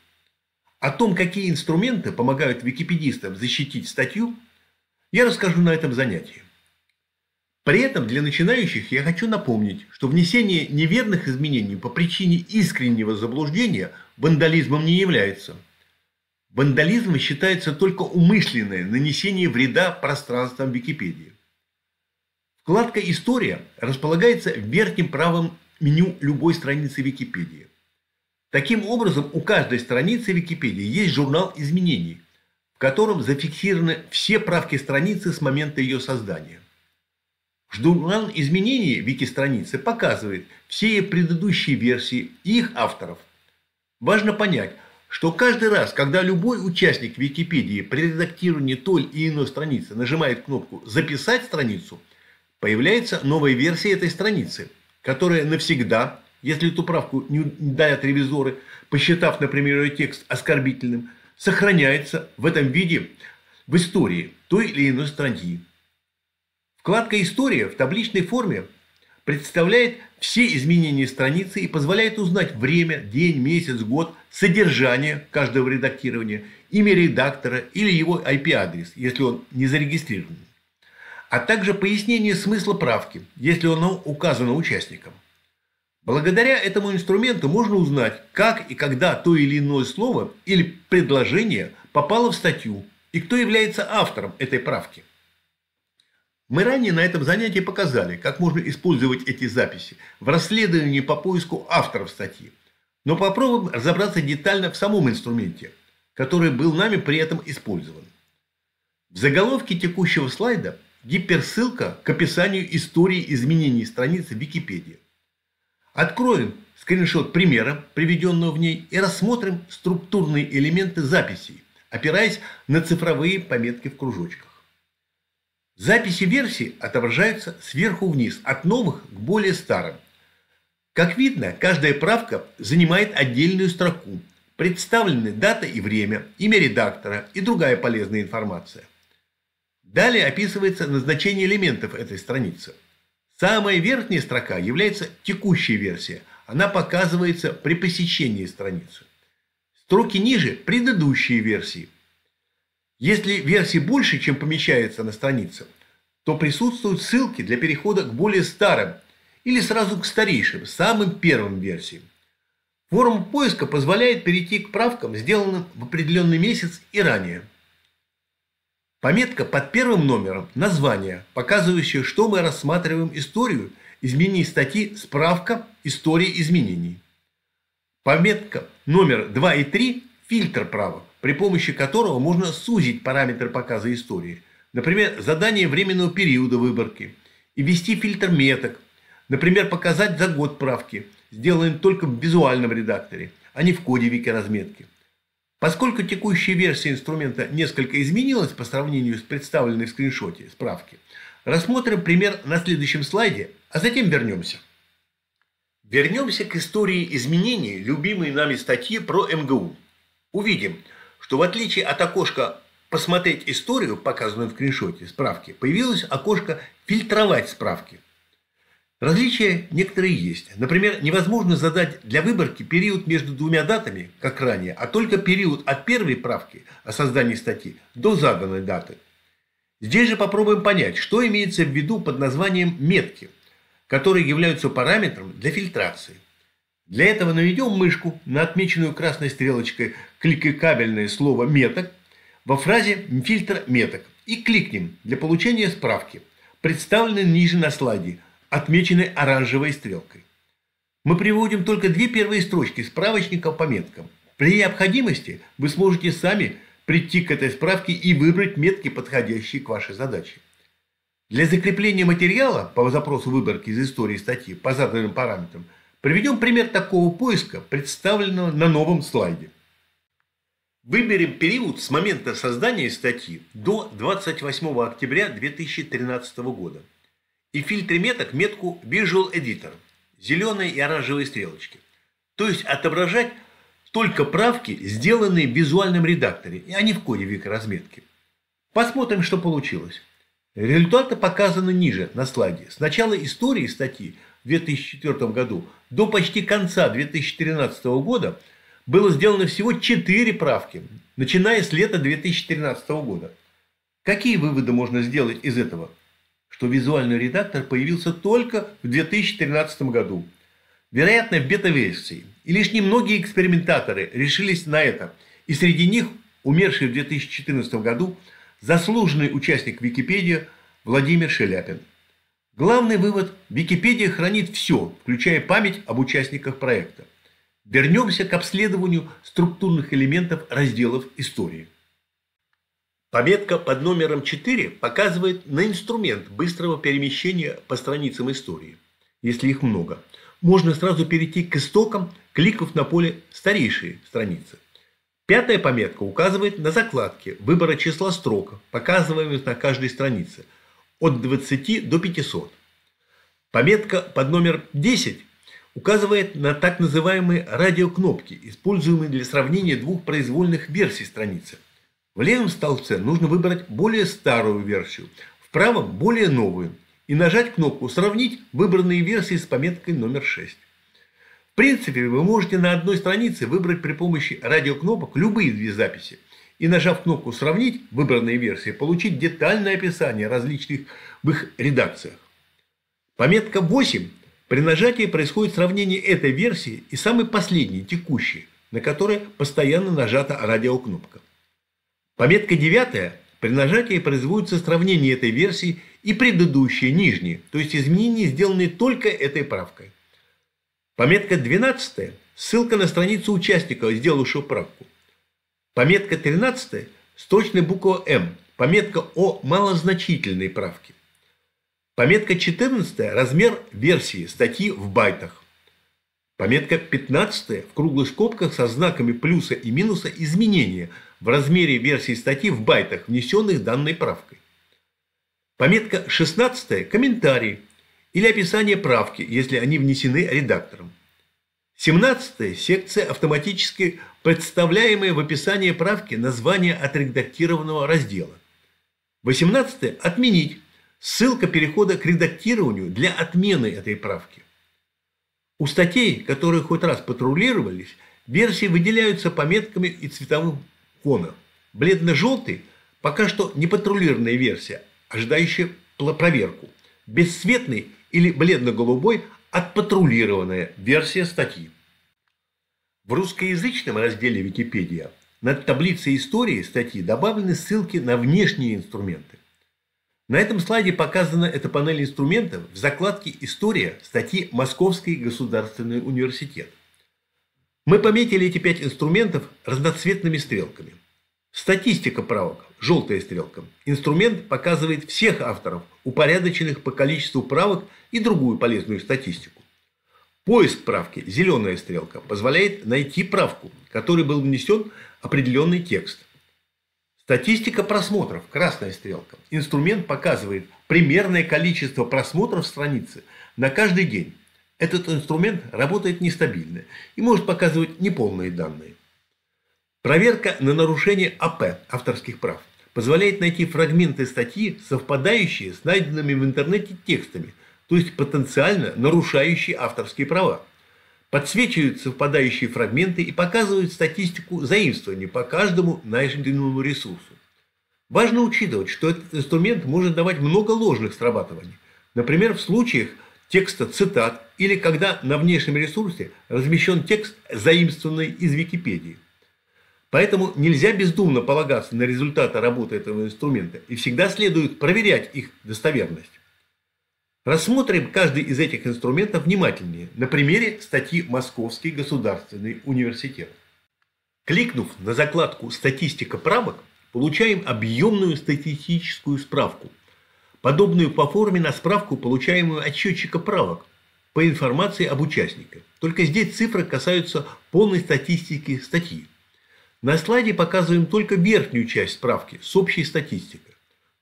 О том, какие инструменты помогают википедистам защитить статью, я расскажу на этом занятии. При этом для начинающих я хочу напомнить, что внесение неверных изменений по причине искреннего заблуждения вандализмом не является – Вандализмом считается только умышленное нанесение вреда пространствам Википедии. Вкладка «История» располагается в верхнем правом меню любой страницы Википедии. Таким образом, у каждой страницы Википедии есть журнал изменений, в котором зафиксированы все правки страницы с момента ее создания. Журнал изменений Вики-страницы показывает все предыдущие версии и их авторов. Важно понять – что каждый раз, когда любой участник Википедии при редактировании той или иной страницы нажимает кнопку «Записать страницу», появляется новая версия этой страницы, которая навсегда, если эту правку не дают ревизоры, посчитав, например, ее текст оскорбительным, сохраняется в этом виде в истории той или иной страницы. Вкладка «История» в табличной форме представляет все изменения страницы и позволяет узнать время, день, месяц, год, содержание каждого редактирования, имя редактора или его IP-адрес, если он не зарегистрирован, а также пояснение смысла правки, если оно указано участникам. Благодаря этому инструменту можно узнать, как и когда то или иное слово или предложение попало в статью и кто является автором этой правки. Мы ранее на этом занятии показали, как можно использовать эти записи в расследовании по поиску авторов статьи. Но попробуем разобраться детально в самом инструменте, который был нами при этом использован. В заголовке текущего слайда гиперссылка к описанию истории изменений страницы Википедии. Откроем скриншот примера, приведенного в ней, и рассмотрим структурные элементы записей, опираясь на цифровые пометки в кружочках. Записи версий отображаются сверху вниз, от новых к более старым. Как видно, каждая правка занимает отдельную строку. Представлены дата и время, имя редактора и другая полезная информация. Далее описывается назначение элементов этой страницы. Самая верхняя строка является текущей версией. Она показывается при посещении страницы. Строки ниже – предыдущие версии – если версий больше, чем помещается на странице, то присутствуют ссылки для перехода к более старым или сразу к старейшим, самым первым версиям. Форма поиска позволяет перейти к правкам, сделанным в определенный месяц и ранее. Пометка под первым номером – название, показывающее, что мы рассматриваем историю изменений статьи «Справка. История изменений». Пометка номер 2 и 3 – фильтр правок при помощи которого можно сузить параметры показа истории. Например, задание временного периода выборки и ввести фильтр меток. Например, показать за год правки, сделанные только в визуальном редакторе, а не в коде вики разметки. Поскольку текущая версия инструмента несколько изменилась по сравнению с представленной в скриншоте справки, рассмотрим пример на следующем слайде, а затем вернемся. Вернемся к истории изменений любимой нами статьи про МГУ. Увидим – что в отличие от окошка «Посмотреть историю», показанную в криншоте справки, появилось окошко «Фильтровать справки». Различия некоторые есть. Например, невозможно задать для выборки период между двумя датами, как ранее, а только период от первой правки о создании статьи до заданной даты. Здесь же попробуем понять, что имеется в виду под названием «метки», которые являются параметром для фильтрации. Для этого наведем мышку на отмеченную красной стрелочкой кликабельное слово «меток» во фразе «фильтр меток» и кликнем для получения справки, представленной ниже на слайде, отмеченной оранжевой стрелкой. Мы приводим только две первые строчки справочника по меткам. При необходимости вы сможете сами прийти к этой справке и выбрать метки, подходящие к вашей задаче. Для закрепления материала по запросу выборки из истории статьи по заданным параметрам приведем пример такого поиска, представленного на новом слайде. Выберем период с момента создания статьи до 28 октября 2013 года. И в фильтре меток метку Visual Editor – зеленые и оранжевые стрелочки. То есть отображать только правки, сделанные в визуальном редакторе, а не в коде разметки. Посмотрим, что получилось. Результаты показаны ниже на слайде. С начала истории статьи в 2004 году до почти конца 2013 года – было сделано всего 4 правки, начиная с лета 2013 года. Какие выводы можно сделать из этого? Что визуальный редактор появился только в 2013 году. Вероятно, в бета-версии. И лишь немногие экспериментаторы решились на это. И среди них умерший в 2014 году заслуженный участник Википедии Владимир Шеляпин. Главный вывод – Википедия хранит все, включая память об участниках проекта. Вернемся к обследованию структурных элементов разделов истории. Пометка под номером 4 показывает на инструмент быстрого перемещения по страницам истории, если их много. Можно сразу перейти к истокам, кликнув на поле «Старейшие страницы». Пятая пометка указывает на закладки выбора числа строк, показываемых на каждой странице, от 20 до 500. Пометка под номер 10 указывает на так называемые радиокнопки, используемые для сравнения двух произвольных версий страницы. В левом столбце нужно выбрать более старую версию, в правом – более новую, и нажать кнопку «Сравнить выбранные версии» с пометкой номер 6. В принципе, вы можете на одной странице выбрать при помощи радиокнопок любые две записи и, нажав кнопку «Сравнить» выбранные версии, получить детальное описание различных в их редакциях. Пометка 8 при нажатии происходит сравнение этой версии и самой последней, текущей, на которой постоянно нажата радиокнопка. Пометка 9. При нажатии производится сравнение этой версии и предыдущей, нижней, то есть изменения, сделанные только этой правкой. Пометка 12. Ссылка на страницу участника, сделавшего правку. Пометка 13. С буква М. Пометка о малозначительной правке. Пометка 14 – размер версии статьи в байтах. Пометка 15 в круглых скобках со знаками плюса и минуса изменения в размере версии статьи в байтах, внесенных данной правкой. Пометка 16 комментарий или описание правки, если они внесены редактором. 17 секция автоматически представляемые в описании правки название отредактированного раздела. 18 отменить Ссылка перехода к редактированию для отмены этой правки. У статей, которые хоть раз патрулировались, версии выделяются пометками и цветовым фоном. Бледно-желтый – пока что не патрулированная версия, ожидающая проверку. Бесцветный или бледно-голубой – отпатрулированная версия статьи. В русскоязычном разделе Википедия над таблицей истории статьи добавлены ссылки на внешние инструменты. На этом слайде показана эта панель инструментов в закладке «История» статьи «Московский государственный университет». Мы пометили эти пять инструментов разноцветными стрелками. Статистика правок – желтая стрелка. Инструмент показывает всех авторов, упорядоченных по количеству правок и другую полезную статистику. Поиск правки – зеленая стрелка, позволяет найти правку, в которой был внесен определенный текст. Статистика просмотров, красная стрелка. Инструмент показывает примерное количество просмотров страницы на каждый день. Этот инструмент работает нестабильно и может показывать неполные данные. Проверка на нарушение АП авторских прав позволяет найти фрагменты статьи, совпадающие с найденными в интернете текстами, то есть потенциально нарушающие авторские права подсвечивают совпадающие фрагменты и показывают статистику заимствований по каждому найденному ресурсу. Важно учитывать, что этот инструмент может давать много ложных срабатываний. Например, в случаях текста цитат или когда на внешнем ресурсе размещен текст, заимствованный из Википедии. Поэтому нельзя бездумно полагаться на результаты работы этого инструмента и всегда следует проверять их достоверность. Рассмотрим каждый из этих инструментов внимательнее на примере статьи «Московский государственный университет». Кликнув на закладку «Статистика правок», получаем объемную статистическую справку, подобную по форме на справку, получаемую от счетчика правок, по информации об участнике. Только здесь цифры касаются полной статистики статьи. На слайде показываем только верхнюю часть справки с общей статистикой.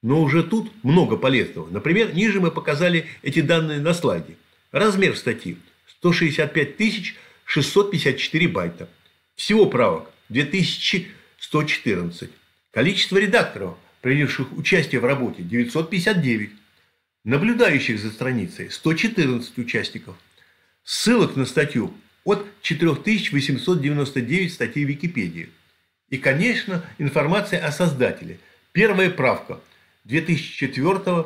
Но уже тут много полезного. Например, ниже мы показали эти данные на слайде. Размер статьи 165 654 байта. Всего правок 2114. Количество редакторов, принявших участие в работе 959. Наблюдающих за страницей 114 участников. Ссылок на статью от 4899 статей Википедии. И, конечно, информация о создателе. Первая правка 2004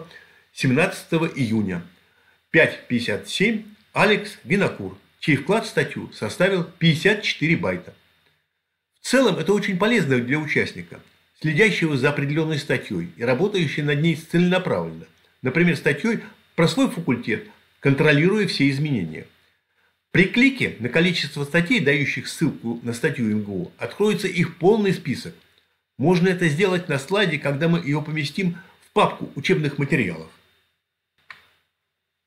17 июня 5.57 Алекс Винокур, чей вклад в статью составил 54 байта. В целом это очень полезно для участника, следящего за определенной статьей и работающего над ней целенаправленно. Например, статьей про свой факультет, контролируя все изменения. При клике на количество статей, дающих ссылку на статью МГУ, откроется их полный список. Можно это сделать на слайде, когда мы ее поместим папку учебных материалов.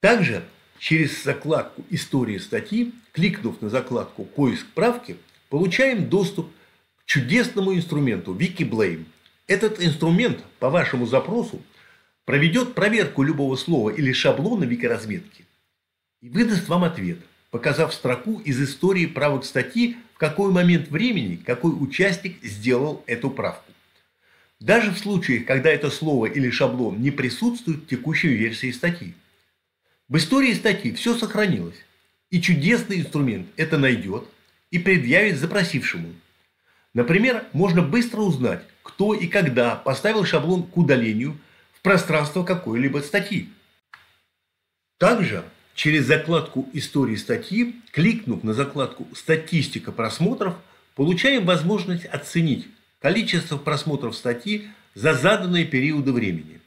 Также через закладку «История статьи», кликнув на закладку «Поиск правки», получаем доступ к чудесному инструменту ВикиБлейм. Этот инструмент по вашему запросу проведет проверку любого слова или шаблона викиразметки и выдаст вам ответ, показав строку из истории правок статьи, в какой момент времени какой участник сделал эту правку даже в случаях, когда это слово или шаблон не присутствует в текущей версии статьи. В истории статьи все сохранилось, и чудесный инструмент это найдет и предъявит запросившему. Например, можно быстро узнать, кто и когда поставил шаблон к удалению в пространство какой-либо статьи. Также через закладку истории статьи, кликнув на закладку «Статистика просмотров», получаем возможность оценить, количество просмотров статьи за заданные периоды времени.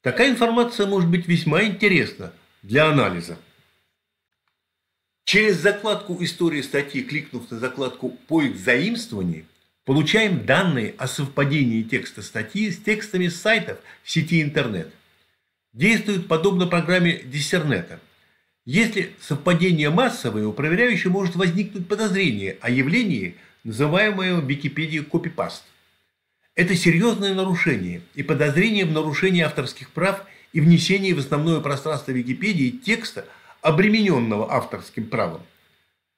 Такая информация может быть весьма интересна для анализа. Через закладку «История статьи», кликнув на закладку «Поиск заимствований», получаем данные о совпадении текста статьи с текстами сайтов сети интернет. Действует подобно программе Диссернета. Если совпадение массовое, у проверяющего может возникнуть подозрение о явлении – называемую в копипаст. Это серьезное нарушение и подозрение в нарушении авторских прав и внесении в основное пространство Википедии текста, обремененного авторским правом.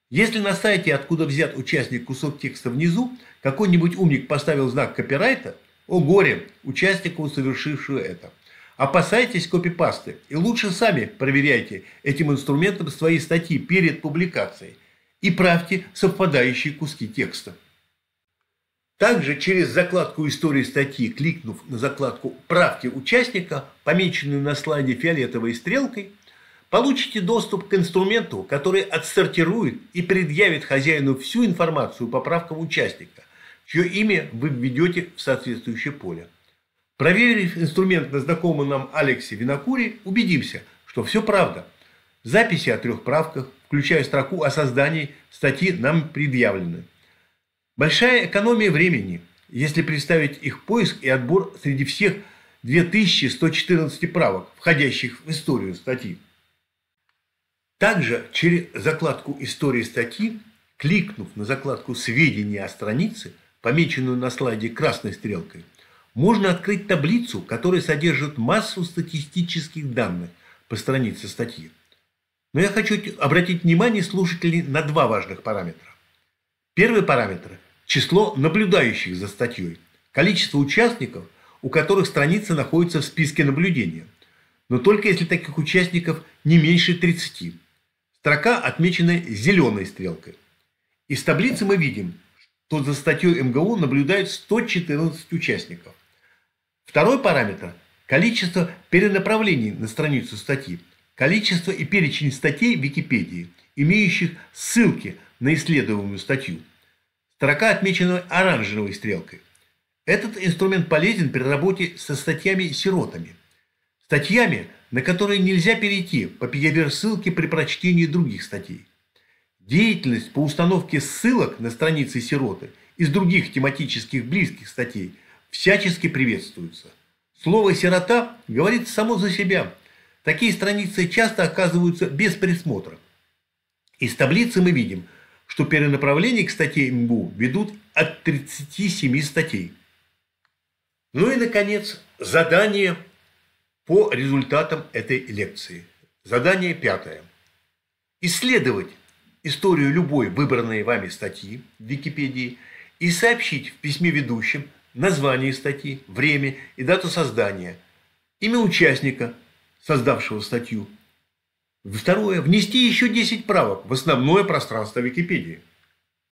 Если на сайте, откуда взят участник кусок текста внизу, какой-нибудь умник поставил знак копирайта, о горе участнику, совершившего это. Опасайтесь копипасты и лучше сами проверяйте этим инструментом свои статьи перед публикацией и правьте совпадающие куски текста. Также через закладку истории статьи, кликнув на закладку «Правки участника», помеченную на слайде фиолетовой стрелкой, получите доступ к инструменту, который отсортирует и предъявит хозяину всю информацию по правкам участника, чье имя вы введете в соответствующее поле. Проверив инструмент на знакомом нам Алексе Винокуре, убедимся, что все правда – Записи о трех правках, включая строку о создании статьи, нам предъявлены. Большая экономия времени, если представить их поиск и отбор среди всех 2114 правок, входящих в историю статьи. Также через закладку истории статьи, кликнув на закладку «Сведения о странице», помеченную на слайде красной стрелкой, можно открыть таблицу, которая содержит массу статистических данных по странице статьи. Но я хочу обратить внимание слушателей на два важных параметра. Первый параметр – число наблюдающих за статьей, количество участников, у которых страница находится в списке наблюдения, но только если таких участников не меньше 30. Строка отмечена зеленой стрелкой. Из таблицы мы видим, что за статьей МГУ наблюдают 114 участников. Второй параметр – количество перенаправлений на страницу статьи – Количество и перечень статей в Википедии, имеющих ссылки на исследуемую статью. Строка, отмеченная оранжевой стрелкой. Этот инструмент полезен при работе со статьями-сиротами. Статьями, на которые нельзя перейти по ссылки при прочтении других статей. Деятельность по установке ссылок на страницы сироты из других тематических близких статей всячески приветствуется. Слово «сирота» говорит само за себя – Такие страницы часто оказываются без присмотра. Из таблицы мы видим, что перенаправления к статье МБУ ведут от 37 статей. Ну и, наконец, задание по результатам этой лекции. Задание пятое. Исследовать историю любой выбранной вами статьи в Википедии и сообщить в письме ведущим название статьи, время и дату создания, имя участника, создавшего статью. Второе. Внести еще 10 правок в основное пространство Википедии.